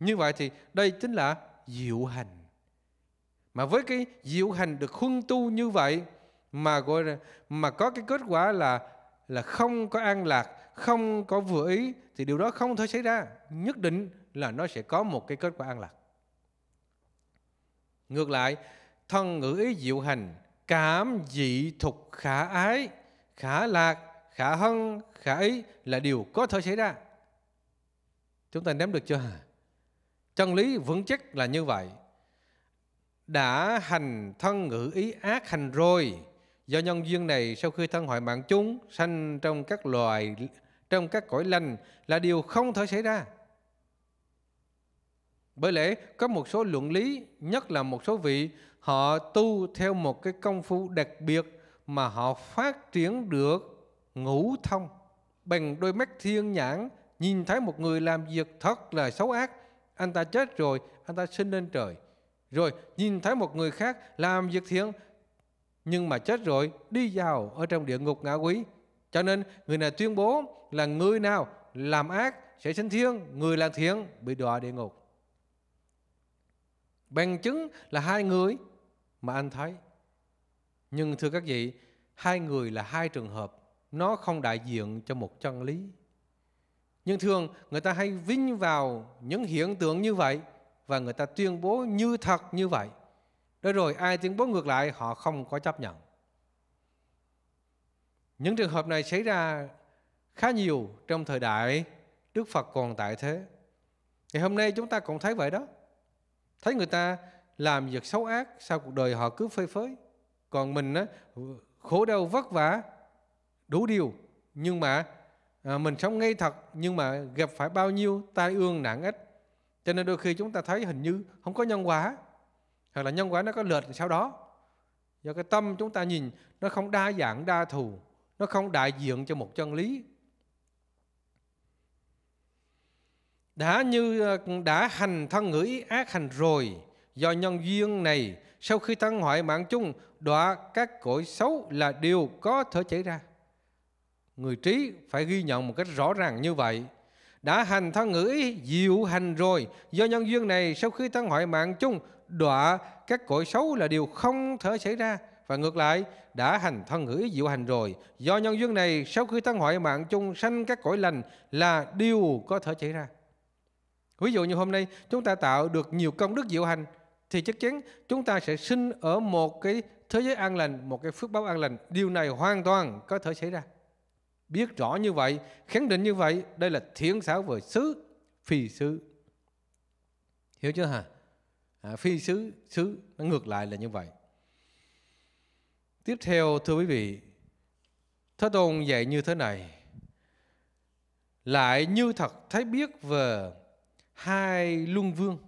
S1: như vậy thì đây chính là diệu hành mà với cái diệu hành được huân tu như vậy mà gọi là mà có cái kết quả là là không có an lạc không có vừa ý thì điều đó không thể xảy ra nhất định là nó sẽ có một cái kết quả an lạc ngược lại thân ngữ ý diệu hành cảm dị thục khả ái khả lạc khả hân khả ý là điều có thể xảy ra chúng ta nắm được chưa hả chân lý vững chắc là như vậy đã hành thân ngữ ý ác hành rồi do nhân duyên này sau khi thân hoại mạng chúng sanh trong các loài trong các cõi lành là điều không thể xảy ra bởi lẽ có một số luận lý nhất là một số vị họ tu theo một cái công phu đặc biệt mà họ phát triển được ngũ thông bằng đôi mắt thiên nhãn nhìn thấy một người làm việc thật là xấu ác anh ta chết rồi anh ta sinh lên trời rồi nhìn thấy một người khác làm việc thiện nhưng mà chết rồi đi vào ở trong địa ngục ngạ quỷ. Cho nên người này tuyên bố là người nào làm ác sẽ sinh thiên, người làm thiện bị đọa địa ngục. Bằng chứng là hai người mà anh thấy. Nhưng thưa các vị, hai người là hai trường hợp, nó không đại diện cho một chân lý. Nhưng thường người ta hay vinh vào những hiện tượng như vậy và người ta tuyên bố như thật như vậy. Đó rồi ai tuyên bố ngược lại họ không có chấp nhận. Những trường hợp này xảy ra khá nhiều trong thời đại Đức Phật còn tại thế. Ngày hôm nay chúng ta cũng thấy vậy đó. Thấy người ta làm việc xấu ác, sau cuộc đời họ cứ phơi phới. Còn mình á, khổ đau vất vả, đủ điều. Nhưng mà à, mình sống ngay thật, nhưng mà gặp phải bao nhiêu tai ương nạn ích cho nên đôi khi chúng ta thấy hình như không có nhân quả, hoặc là nhân quả nó có lệch sau đó. Do cái tâm chúng ta nhìn nó không đa dạng, đa thù, nó không đại diện cho một chân lý. Đã như ờ, đã hành thân ngữ ác hành rồi, do nhân duyên này, sau khi thân hoại mạng chung, đọa các cõi xấu là điều có thể xảy ra. Người trí phải ghi nhận một cách rõ ràng như vậy đã hành thân ngữ diệu hành rồi do nhân duyên này sau khi tăng hội mạng chung đọa các cõi xấu là điều không thể xảy ra và ngược lại đã hành thân ngữ diệu hành rồi do nhân duyên này sau khi tăng hội mạng chung sanh các cõi lành là điều có thể xảy ra ví dụ như hôm nay chúng ta tạo được nhiều công đức diệu hành thì chắc chắn chúng ta sẽ sinh ở một cái thế giới an lành một cái phước báo an lành điều này hoàn toàn có thể xảy ra biết rõ như vậy khẳng định như vậy đây là thiện xảo về xứ phi xứ hiểu chưa hả à, phi xứ xứ nó ngược lại là như vậy tiếp theo thưa quý vị thế tôn dạy như thế này lại như thật thấy biết về hai luân vương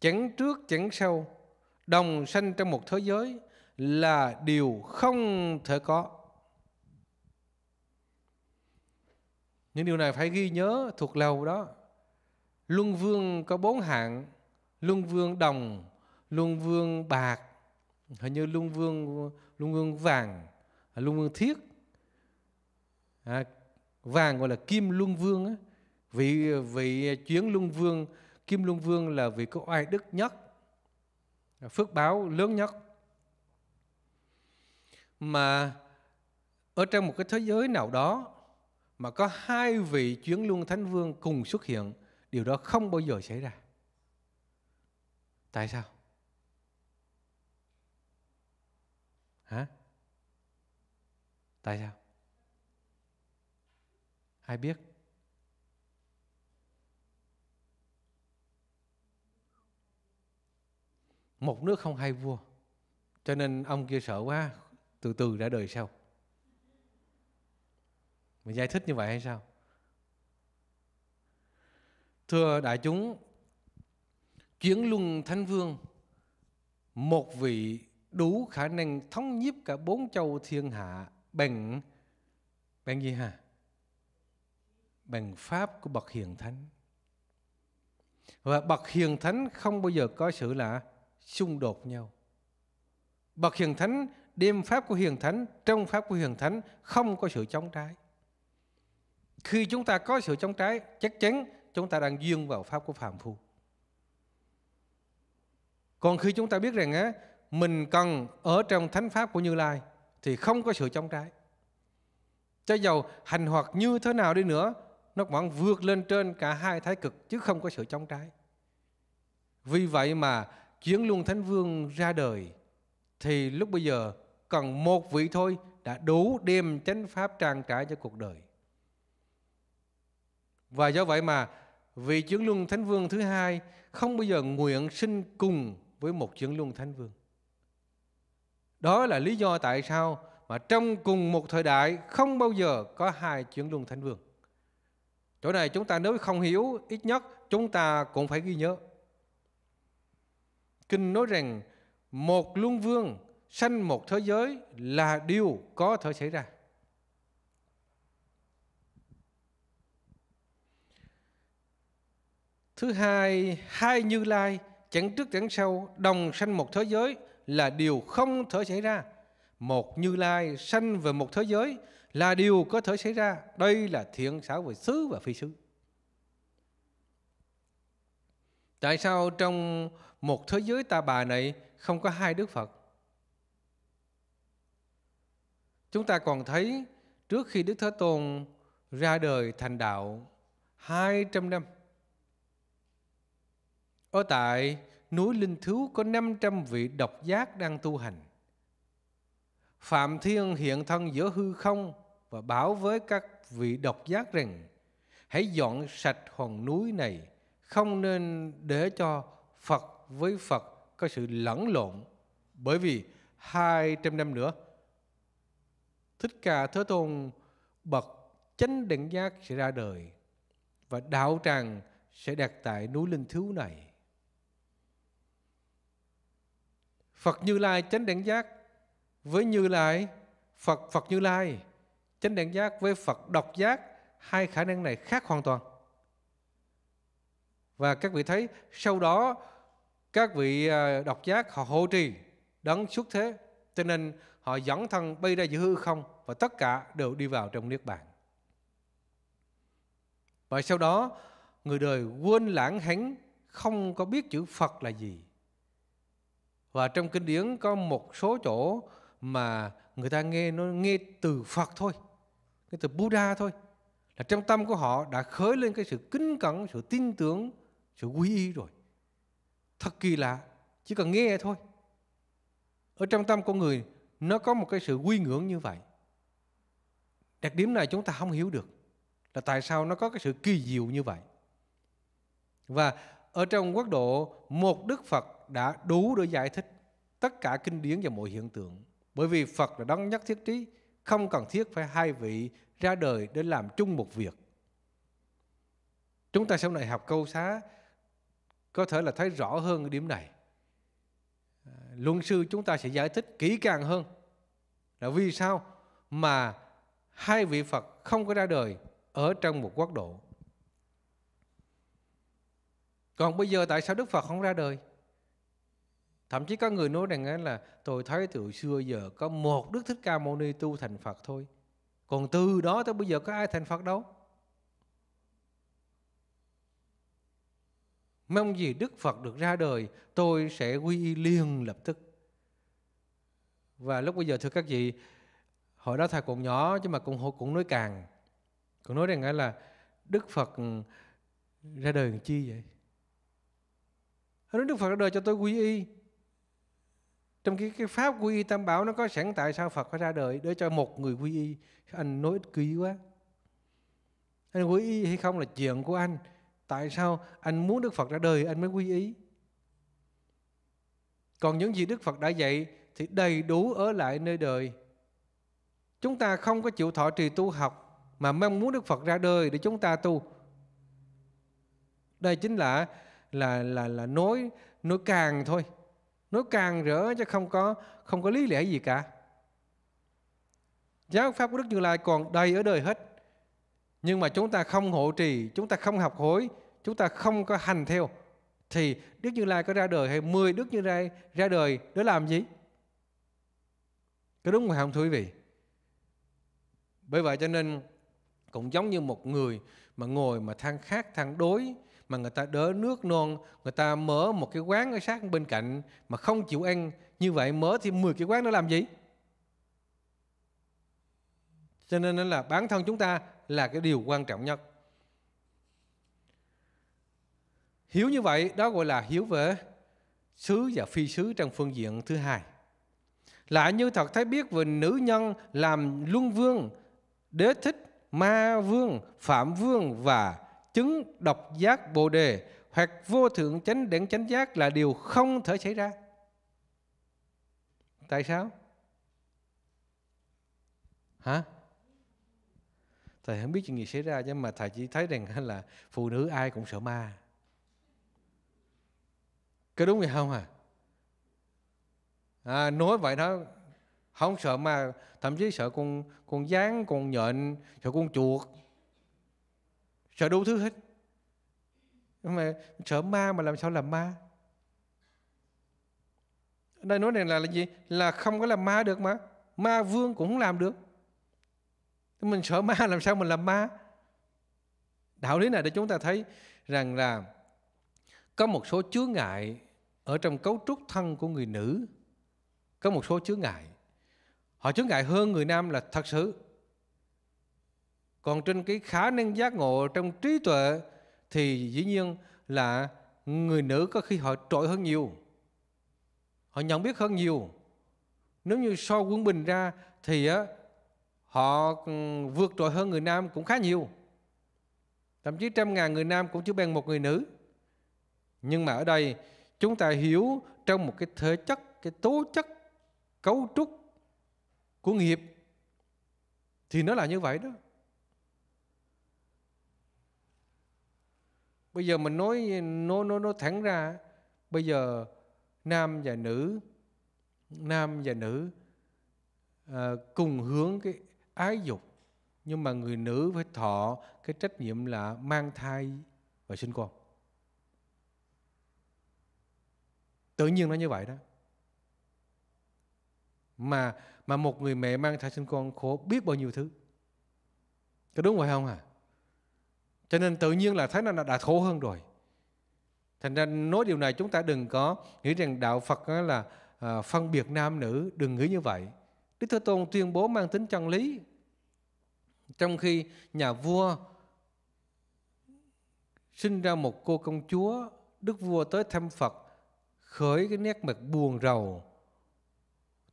S1: chẳng trước chẳng sau đồng sanh trong một thế giới là điều không thể có. Những điều này phải ghi nhớ thuộc lầu đó. Luân vương có bốn hạng, luân vương đồng, luân vương bạc, hình như luân vương luân vương vàng, luân vương thiết. À, vàng gọi là kim luân vương á. Vị vị chuyến luân vương, kim luân vương là vị có oai đức nhất, phước báo lớn nhất mà ở trong một cái thế giới nào đó mà có hai vị chuyến luân thánh vương cùng xuất hiện, điều đó không bao giờ xảy ra. Tại sao? Hả? Tại sao? Ai biết? Một nước không hai vua. Cho nên ông kia sợ quá, từ từ ra đời sau mình giải thích như vậy hay sao thưa đại chúng chuyển luân thánh vương một vị đủ khả năng thống nhiếp cả bốn châu thiên hạ bằng bằng gì hả bằng pháp của bậc hiền thánh và bậc hiền thánh không bao giờ có sự là xung đột nhau bậc hiền thánh đêm pháp của hiền thánh trong pháp của hiền thánh không có sự chống trái khi chúng ta có sự chống trái chắc chắn chúng ta đang duyên vào pháp của phạm phu còn khi chúng ta biết rằng á mình cần ở trong thánh pháp của Như Lai thì không có sự chống trái. Cho dầu hành hoạt như thế nào đi nữa, nó vẫn vượt lên trên cả hai thái cực chứ không có sự chống trái. Vì vậy mà chuyến luân thánh vương ra đời thì lúc bây giờ cần một vị thôi đã đủ đem chánh pháp trang trải cho cuộc đời. Và do vậy mà vị chứng luân thánh vương thứ hai không bao giờ nguyện sinh cùng với một chứng luân thánh vương. Đó là lý do tại sao mà trong cùng một thời đại không bao giờ có hai chứng luân thánh vương. Chỗ này chúng ta nếu không hiểu ít nhất chúng ta cũng phải ghi nhớ. Kinh nói rằng một luân vương sanh một thế giới là điều có thể xảy ra. Thứ hai, hai Như Lai chẳng trước chẳng sau đồng sanh một thế giới là điều không thể xảy ra. Một Như Lai sanh về một thế giới là điều có thể xảy ra. Đây là thiện xảo về xứ và phi xứ. Tại sao trong một thế giới ta bà này không có hai Đức Phật. Chúng ta còn thấy trước khi Đức Thế Tôn ra đời thành đạo 200 năm. Ở tại núi Linh Thứu có 500 vị độc giác đang tu hành. Phạm Thiên hiện thân giữa hư không và bảo với các vị độc giác rằng hãy dọn sạch hòn núi này, không nên để cho Phật với Phật có sự lẫn lộn bởi vì 200 năm nữa Thích Ca Thế Tôn bậc chánh đẳng giác sẽ ra đời và đạo tràng sẽ đặt tại núi Linh Thiếu này. Phật Như Lai chánh đẳng giác với Như Lai, Phật Phật Như Lai chánh đẳng giác với Phật độc giác, hai khả năng này khác hoàn toàn. Và các vị thấy sau đó các vị à, độc giác họ hộ trì đấng xuất thế cho nên họ dẫn thân bay ra giữa hư không và tất cả đều đi vào trong niết bàn và sau đó người đời quên lãng hánh không có biết chữ phật là gì và trong kinh điển có một số chỗ mà người ta nghe nó nghe từ phật thôi cái từ buddha thôi là trong tâm của họ đã khởi lên cái sự kính cẩn sự tin tưởng sự quy y rồi thật kỳ lạ chỉ cần nghe thôi ở trong tâm con người nó có một cái sự quy ngưỡng như vậy đặc điểm này chúng ta không hiểu được là tại sao nó có cái sự kỳ diệu như vậy và ở trong quốc độ một đức phật đã đủ để giải thích tất cả kinh điển và mọi hiện tượng bởi vì phật đã đấng nhất thiết trí không cần thiết phải hai vị ra đời để làm chung một việc chúng ta sau này học câu xá có thể là thấy rõ hơn điểm này Luân sư chúng ta sẽ giải thích kỹ càng hơn là vì sao mà hai vị Phật không có ra đời ở trong một quốc độ. Còn bây giờ tại sao Đức Phật không ra đời? Thậm chí có người nói rằng là tôi thấy từ xưa giờ có một Đức Thích Ca Mâu Ni tu thành Phật thôi. Còn từ đó tới bây giờ có ai thành Phật đâu? Mong gì Đức Phật được ra đời, tôi sẽ quy y liền lập tức. Và lúc bây giờ thưa các vị, hồi đó thầy còn nhỏ chứ mà cũng cũng nói càng. Cũng nói rằng là Đức Phật ừ, ra đời làm chi vậy? Nói Đức Phật ra đời cho tôi quy y. Trong cái, cái pháp quy y tam bảo nó có sẵn tại sao Phật phải ra đời để cho một người quy y. Anh nói ích kỷ quá. Anh quy y hay không là chuyện của anh tại sao anh muốn Đức Phật ra đời anh mới quy ý? Còn những gì Đức Phật đã dạy thì đầy đủ ở lại nơi đời. Chúng ta không có chịu thọ trì tu học mà mong muốn Đức Phật ra đời để chúng ta tu. Đây chính là là là là nói nói càng thôi. Nói càng rỡ chứ không có không có lý lẽ gì cả. Giáo pháp của Đức Như Lai còn đầy ở đời hết. Nhưng mà chúng ta không hộ trì, chúng ta không học hối chúng ta không có hành theo thì Đức Như Lai có ra đời hay 10 Đức Như Lai ra đời để làm gì? Có đúng không thưa quý vị? Bởi vậy cho nên cũng giống như một người mà ngồi mà than khát, than đối mà người ta đỡ nước non, người ta mở một cái quán ở sát bên cạnh mà không chịu ăn như vậy mở thì 10 cái quán nó làm gì? Cho nên là bản thân chúng ta là cái điều quan trọng nhất. Hiếu như vậy đó gọi là hiếu về sứ và phi sứ trong phương diện thứ hai. Lại như thật thấy biết về nữ nhân làm luân vương, đế thích, ma vương, phạm vương và chứng độc giác bồ đề hoặc vô thượng chánh đẳng chánh giác là điều không thể xảy ra. Tại sao? Hả? Thầy không biết chuyện gì xảy ra chứ mà thầy chỉ thấy rằng là phụ nữ ai cũng sợ ma. Có đúng vậy không à? à nói vậy đó không sợ mà thậm chí sợ con con dán con nhện sợ con chuột sợ đủ thứ hết nhưng mà sợ ma mà làm sao làm ma đây nói này là, là gì là không có làm ma được mà ma vương cũng không làm được mình sợ ma làm sao mình làm ma đạo lý này để chúng ta thấy rằng là có một số chướng ngại ở trong cấu trúc thân của người nữ có một số chướng ngại. Họ chướng ngại hơn người nam là thật sự. Còn trên cái khả năng giác ngộ trong trí tuệ thì dĩ nhiên là người nữ có khi họ trội hơn nhiều. Họ nhận biết hơn nhiều. Nếu như so quân bình ra thì á, họ ừ, vượt trội hơn người nam cũng khá nhiều. Thậm chí trăm ngàn người nam cũng chưa bằng một người nữ. Nhưng mà ở đây chúng ta hiểu trong một cái thể chất cái tố chất cấu trúc của nghiệp thì nó là như vậy đó bây giờ mình nói nó nó nó thẳng ra bây giờ nam và nữ nam và nữ à, cùng hướng cái ái dục nhưng mà người nữ phải thọ cái trách nhiệm là mang thai và sinh con tự nhiên nó như vậy đó mà mà một người mẹ mang thai sinh con khổ biết bao nhiêu thứ có đúng vậy không à cho nên tự nhiên là thấy nó đã khổ hơn rồi thành ra nói điều này chúng ta đừng có nghĩ rằng đạo phật là à, phân biệt nam nữ đừng nghĩ như vậy đức thế tôn tuyên bố mang tính chân lý trong khi nhà vua sinh ra một cô công chúa đức vua tới thăm phật khởi cái nét mặt buồn rầu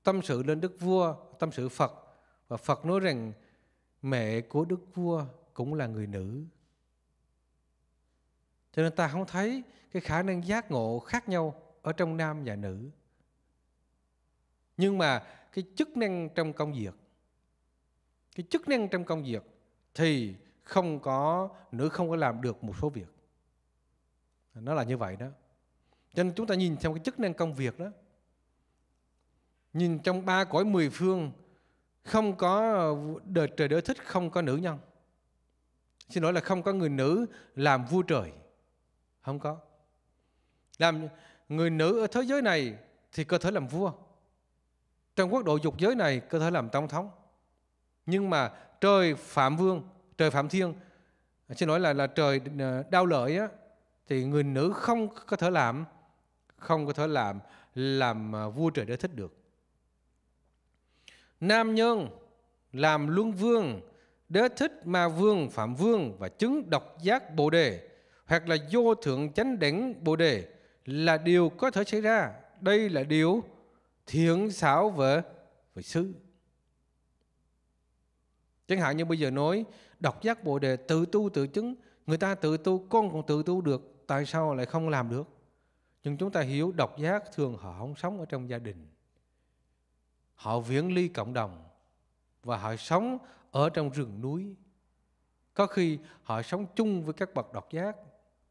S1: tâm sự lên đức vua tâm sự phật và phật nói rằng mẹ của đức vua cũng là người nữ cho nên ta không thấy cái khả năng giác ngộ khác nhau ở trong nam và nữ nhưng mà cái chức năng trong công việc cái chức năng trong công việc thì không có nữ không có làm được một số việc nó là như vậy đó cho nên chúng ta nhìn theo cái chức năng công việc đó. Nhìn trong ba cõi mười phương không có đời trời đỡ thích không có nữ nhân. Xin lỗi là không có người nữ làm vua trời. Không có. Làm người nữ ở thế giới này thì cơ thể làm vua. Trong quốc độ dục giới này cơ thể làm tổng thống. Nhưng mà trời phạm vương, trời phạm thiên, xin lỗi là là trời ờ, đau lợi á, thì người nữ không có thể làm không có thể làm làm à, vua trời đất thích được nam nhân làm luân vương đế thích ma vương phạm vương và chứng độc giác bồ đề hoặc là vô thượng chánh đẳng bồ đề là điều có thể xảy ra đây là điều thiện xảo vợ về sư chẳng hạn như bây giờ nói độc giác bồ đề tự tu tự chứng người ta tự tu con còn tự tu được tại sao lại không làm được nhưng chúng ta hiểu độc giác thường họ không sống ở trong gia đình. Họ viễn ly cộng đồng và họ sống ở trong rừng núi. Có khi họ sống chung với các bậc độc giác.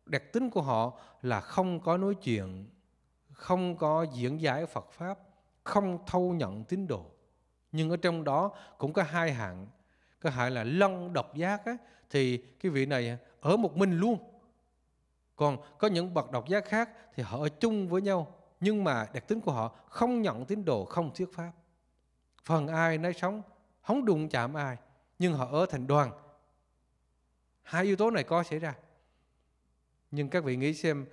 S1: Đặc tính của họ là không có nói chuyện, không có diễn giải Phật Pháp, không thâu nhận tín đồ. Nhưng ở trong đó cũng có hai hạng. Cái hại là lân độc giác á, thì cái vị này ở một mình luôn còn có những bậc độc giác khác thì họ ở chung với nhau, nhưng mà đặc tính của họ không nhận tín đồ, không thuyết pháp. Phần ai nói sống, không đụng chạm ai, nhưng họ ở thành đoàn. Hai yếu tố này có xảy ra. Nhưng các vị nghĩ xem,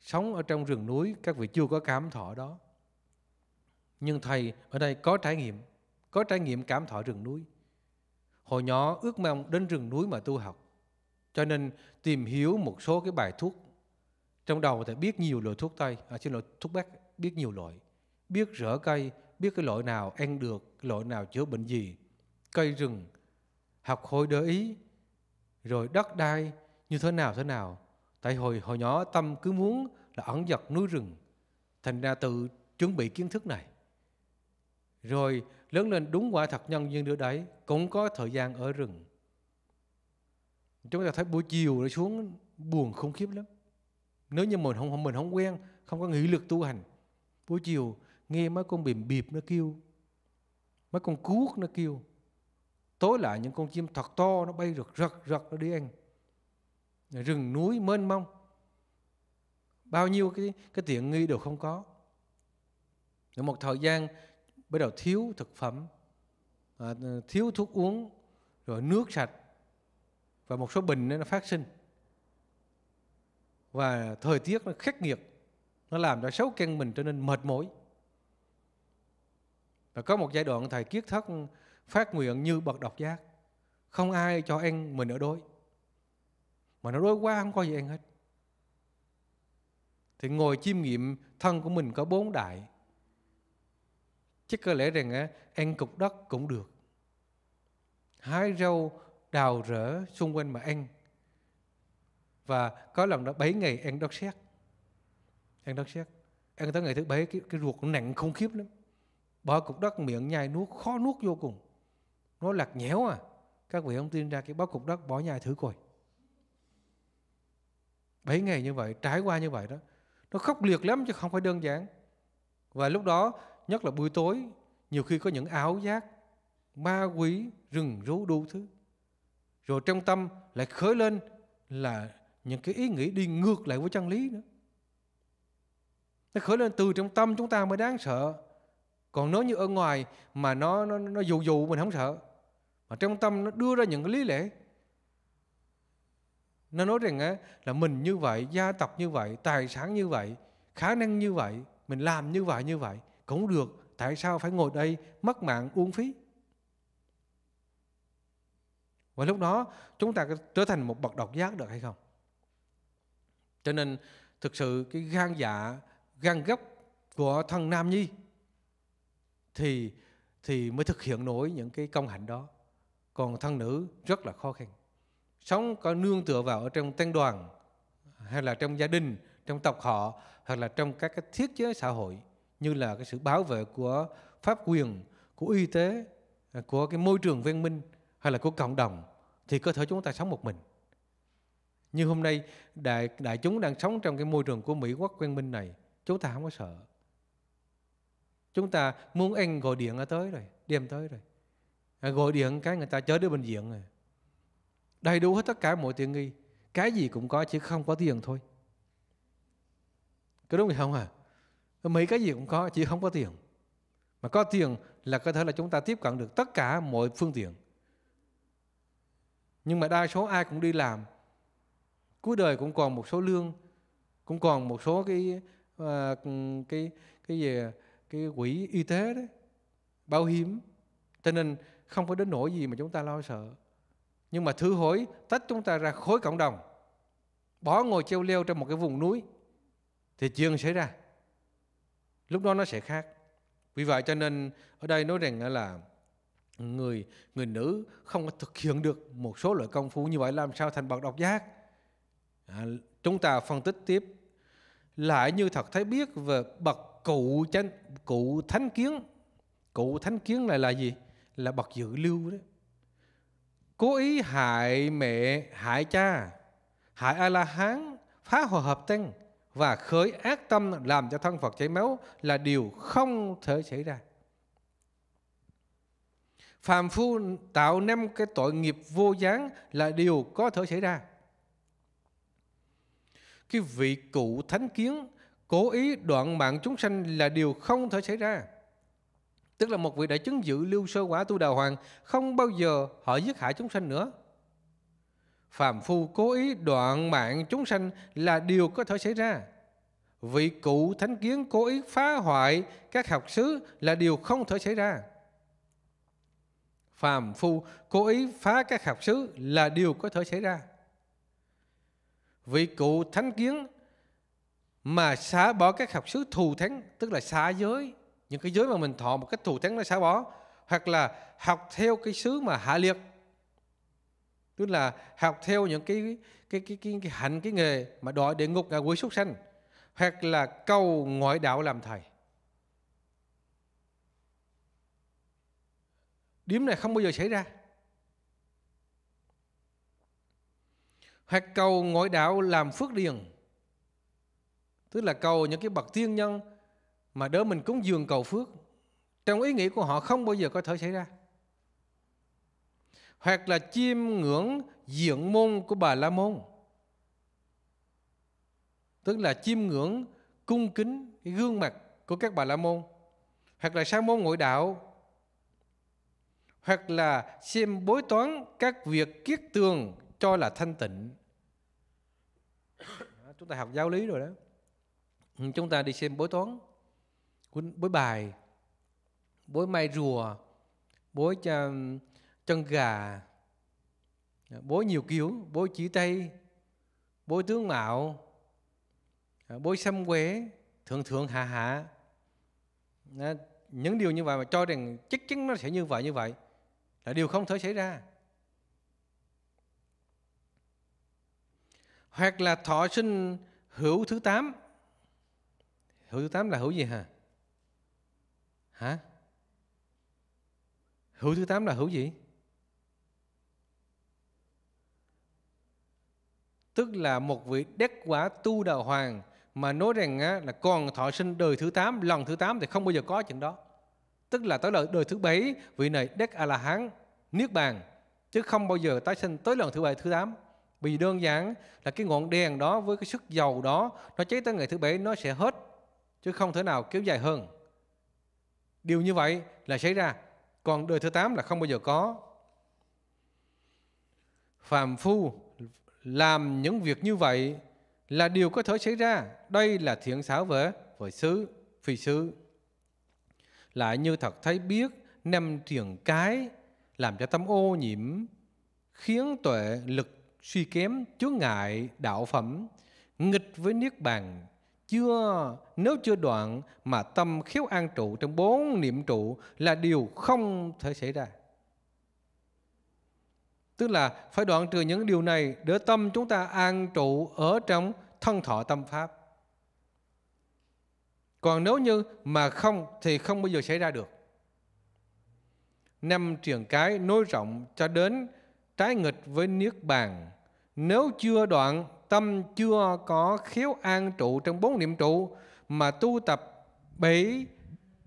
S1: sống ở trong rừng núi, các vị chưa có cảm thọ đó. Nhưng thầy ở đây có trải nghiệm, có trải nghiệm cảm thọ rừng núi. Hồi nhỏ ước mong đến rừng núi mà tu học. Cho nên tìm hiểu một số cái bài thuốc trong đầu thầy biết nhiều loại thuốc tây, à, xin lỗi thuốc bắc, biết nhiều loại. Biết rửa cây, biết cái loại nào ăn được, loại nào chữa bệnh gì. Cây rừng, học hồi đỡ ý, rồi đất đai như thế nào thế nào. Tại hồi hồi nhỏ tâm cứ muốn là ẩn giật núi rừng. Thành ra tự chuẩn bị kiến thức này. Rồi lớn lên đúng quả thật nhân duyên đưa đấy, cũng có thời gian ở rừng. Chúng ta thấy buổi chiều nó xuống buồn khủng khiếp lắm nếu như mình không mình không quen không có nghị lực tu hành buổi chiều nghe mấy con bìm bịp nó kêu mấy con cuốc nó kêu tối lại những con chim thật to nó bay rực rực rực nó đi ăn rừng núi mênh mông bao nhiêu cái cái tiện nghi đều không có Rồi một thời gian bắt đầu thiếu thực phẩm à, thiếu thuốc uống rồi nước sạch và một số bình nó phát sinh và thời tiết nó khắc nghiệt nó làm cho xấu căn mình trở nên mệt mỏi và có một giai đoạn thầy kiết thất phát nguyện như bậc độc giác không ai cho ăn mình ở đói mà nó đói quá không có gì ăn hết thì ngồi chiêm nghiệm thân của mình có bốn đại chứ có lẽ rằng ăn cục đất cũng được hái rau đào rỡ xung quanh mà ăn và có lần đó 7 ngày ăn đất xét, ăn đất xét, ăn tới ngày thứ bảy cái, cái ruột nặng không khiếp lắm bỏ cục đất miệng nhai nuốt khó nuốt vô cùng nó lạc nhẽo à các vị không tin ra cái bó cục đất bỏ nhai thử coi 7 ngày như vậy trải qua như vậy đó nó khốc liệt lắm chứ không phải đơn giản và lúc đó nhất là buổi tối nhiều khi có những áo giác ma quỷ rừng rú đủ thứ rồi trong tâm lại khởi lên là những cái ý nghĩ đi ngược lại với chân lý nữa nó khởi lên từ trong tâm chúng ta mới đáng sợ còn nếu như ở ngoài mà nó nó nó dù dù mình không sợ mà trong tâm nó đưa ra những cái lý lẽ nó nói rằng là mình như vậy gia tộc như vậy tài sản như vậy khả năng như vậy mình làm như vậy như vậy cũng được tại sao phải ngồi đây mất mạng uống phí và lúc đó chúng ta trở thành một bậc độc giác được hay không cho nên thực sự cái gan dạ gan gấp của thằng nam nhi thì thì mới thực hiện nổi những cái công hạnh đó còn thân nữ rất là khó khăn sống có nương tựa vào ở trong tăng đoàn hay là trong gia đình trong tộc họ hoặc là trong các cái thiết chế xã hội như là cái sự bảo vệ của pháp quyền của y tế à, của cái môi trường văn minh hay là của cộng đồng thì cơ thể chúng ta sống một mình như hôm nay đại đại chúng đang sống trong cái môi trường của Mỹ quốc quang minh này, chúng ta không có sợ. Chúng ta muốn anh gọi điện ở tới rồi, đem tới rồi. À, gọi điện cái người ta chở đến bệnh viện rồi. Đầy đủ hết tất cả mọi tiện nghi. Cái gì cũng có chứ không có tiền thôi. Có đúng không à? Mỹ cái gì cũng có chứ không có tiền. Mà có tiền là có thể là chúng ta tiếp cận được tất cả mọi phương tiện. Nhưng mà đa số ai cũng đi làm cuối đời cũng còn một số lương cũng còn một số cái à, cái cái gì cái quỹ y tế đấy bảo hiểm cho nên không có đến nỗi gì mà chúng ta lo sợ nhưng mà thứ hối tách chúng ta ra khối cộng đồng bỏ ngồi treo leo trong một cái vùng núi thì chuyện xảy ra lúc đó nó sẽ khác vì vậy cho nên ở đây nói rằng là người người nữ không có thực hiện được một số loại công phu như vậy làm sao thành bậc độc giác à, chúng ta phân tích tiếp lại như thật thấy biết về bậc cụ chánh cụ thánh kiến cụ thánh kiến này là gì là bậc dự lưu đấy cố ý hại mẹ hại cha hại a la hán phá hòa hợp tăng và khởi ác tâm làm cho thân Phật chảy máu là điều không thể xảy ra. Phàm phu tạo năm cái tội nghiệp vô gián là điều có thể xảy ra. Cái vị cụ thánh kiến cố ý đoạn mạng chúng sanh là điều không thể xảy ra. Tức là một vị đã chứng giữ lưu sơ quả tu đào hoàng không bao giờ họ giết hại chúng sanh nữa. Phàm phu cố ý đoạn mạng chúng sanh là điều có thể xảy ra. Vị cụ thánh kiến cố ý phá hoại các học xứ là điều không thể xảy ra. Phàm phu cố ý phá các học xứ là điều có thể xảy ra vị cụ thánh kiến mà xả bỏ các học xứ thù thắng tức là xả giới những cái giới mà mình thọ một cách thù thắng nó xả bỏ hoặc là học theo cái xứ mà hạ liệt tức là học theo những cái cái cái cái, cái, cái hạnh cái nghề mà đòi địa ngục ngạ quỷ súc sanh hoặc là cầu ngoại đạo làm thầy điểm này không bao giờ xảy ra hoặc cầu ngói đạo làm phước điền tức là cầu những cái bậc thiên nhân mà đỡ mình cúng dường cầu phước trong ý nghĩ của họ không bao giờ có thể xảy ra hoặc là chiêm ngưỡng diện môn của bà la môn tức là chiêm ngưỡng cung kính cái gương mặt của các bà la môn hoặc là sa môn ngội đạo hoặc là xem bối toán các việc kiết tường cho là thanh tịnh chúng ta học giáo lý rồi đó chúng ta đi xem bói toán bói bài bói mai rùa bói chân, gà bói nhiều kiểu bói chỉ tay bói tướng mạo bói xăm quế thượng thượng hạ hạ những điều như vậy mà cho rằng chắc chắn nó sẽ như vậy như vậy là điều không thể xảy ra hoặc là thọ sinh hữu thứ tám hữu thứ tám là hữu gì hả hả hữu thứ tám là hữu gì tức là một vị đắc quả tu đạo hoàng mà nói rằng là còn thọ sinh đời thứ tám lần thứ tám thì không bao giờ có chuyện đó. Tức là tới đời, đời thứ bảy vị này đắc A la hán niết bàn chứ không bao giờ tái sinh tới lần thứ bảy thứ tám vì đơn giản là cái ngọn đèn đó với cái sức dầu đó nó cháy tới ngày thứ bảy nó sẽ hết chứ không thể nào kéo dài hơn. Điều như vậy là xảy ra, còn đời thứ 8 là không bao giờ có. Phạm phu làm những việc như vậy là điều có thể xảy ra. Đây là thiện xảo về với xứ, phi xứ. Lại như thật thấy biết năm truyền cái làm cho tâm ô nhiễm khiến tuệ lực suy kém chướng ngại đạo phẩm nghịch với niết bàn chưa nếu chưa đoạn mà tâm khiếu an trụ trong bốn niệm trụ là điều không thể xảy ra tức là phải đoạn trừ những điều này để tâm chúng ta an trụ ở trong thân thọ tâm pháp còn nếu như mà không thì không bao giờ xảy ra được năm triền cái nối rộng cho đến trái nghịch với niết bàn nếu chưa đoạn tâm chưa có khiếu an trụ trong bốn niệm trụ mà tu tập bảy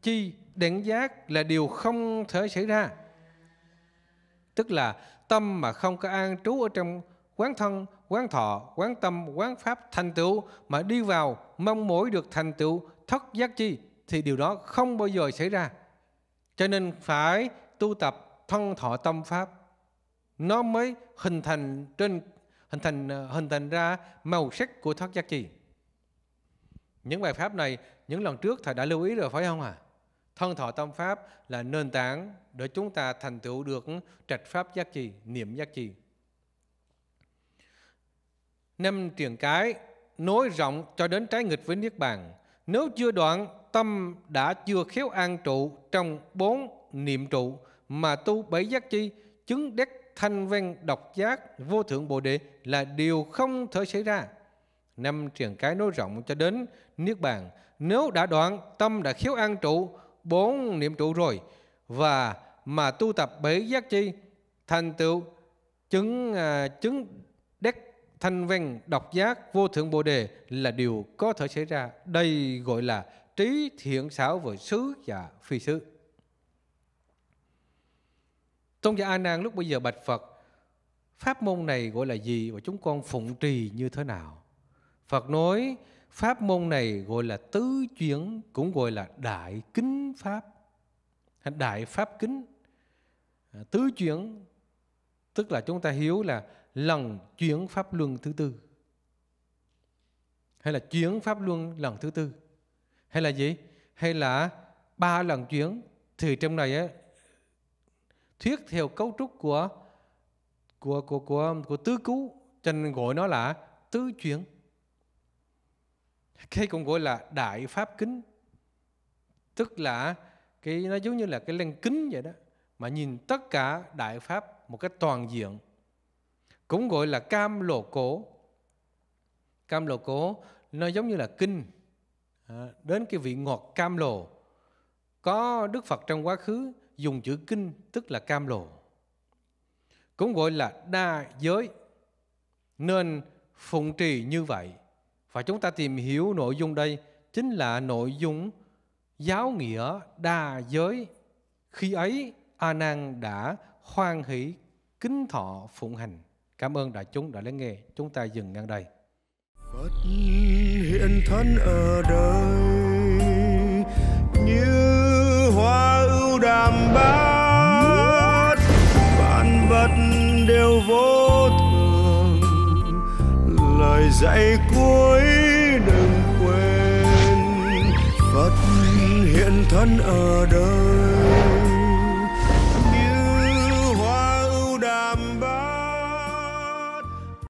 S1: chi định giác là điều không thể xảy ra tức là tâm mà không có an trú ở trong quán thân quán thọ quán tâm quán pháp thành tựu mà đi vào mong mỏi được thành tựu thất giác chi thì điều đó không bao giờ xảy ra cho nên phải tu tập thân thọ tâm pháp nó mới hình thành trên hình thành ờ, hình thành ra màu sắc của thoát giác chi những bài pháp này những lần trước thầy đã lưu ý rồi phải không à thân thọ tâm pháp là nền tảng để chúng ta thành tựu được trạch pháp giác chi niệm giác chi năm triển cái nối rộng cho đến trái nghịch với niết bàn nếu chưa đoạn tâm đã chưa khéo an trụ trong bốn niệm trụ mà tu bảy giác chi chứng đắc thanh văn độc giác vô thượng bồ đề là điều không thể xảy ra năm triển cái nối rộng cho đến niết bàn nếu đã đoạn tâm đã khiếu an trụ bốn niệm trụ rồi và mà tu tập bảy giác chi thành tựu chứng à, chứng đắc thanh văn độc giác vô thượng bồ đề là điều có thể xảy ra đây gọi là trí thiện xảo với xứ và phi xứ Tôn giả A Nan lúc bây giờ bạch Phật pháp môn này gọi là gì và chúng con phụng trì như thế nào? Phật nói pháp môn này gọi là tứ chuyển cũng gọi là đại kính pháp đại pháp kính à, tứ chuyển tức là chúng ta hiểu là lần chuyển pháp luân thứ tư hay là chuyển pháp luân lần thứ tư hay là gì hay là ba lần chuyển thì trong này thuyết theo cấu trúc của của của của của tứ cứu cho nên gọi nó là tứ chuyển cái cũng gọi là đại pháp kính tức là cái nó giống như là cái lăng kính vậy đó mà nhìn tất cả đại pháp một cách toàn diện cũng gọi là cam lộ cổ cam lộ cổ nó giống như là kinh à, đến cái vị ngọt cam lộ có đức phật trong quá khứ dùng chữ kinh tức là cam lộ cũng gọi là đa giới nên phụng trì như vậy và chúng ta tìm hiểu nội dung đây chính là nội dung giáo nghĩa đa giới khi ấy a nan đã hoan hỷ kính thọ phụng hành cảm ơn đại chúng đã lắng nghe chúng ta dừng ngang đây phật hiện thân ở đời như cảm bát vạn vật đều vô thường lời dạy cuối đừng quên phật hiện thân ở đời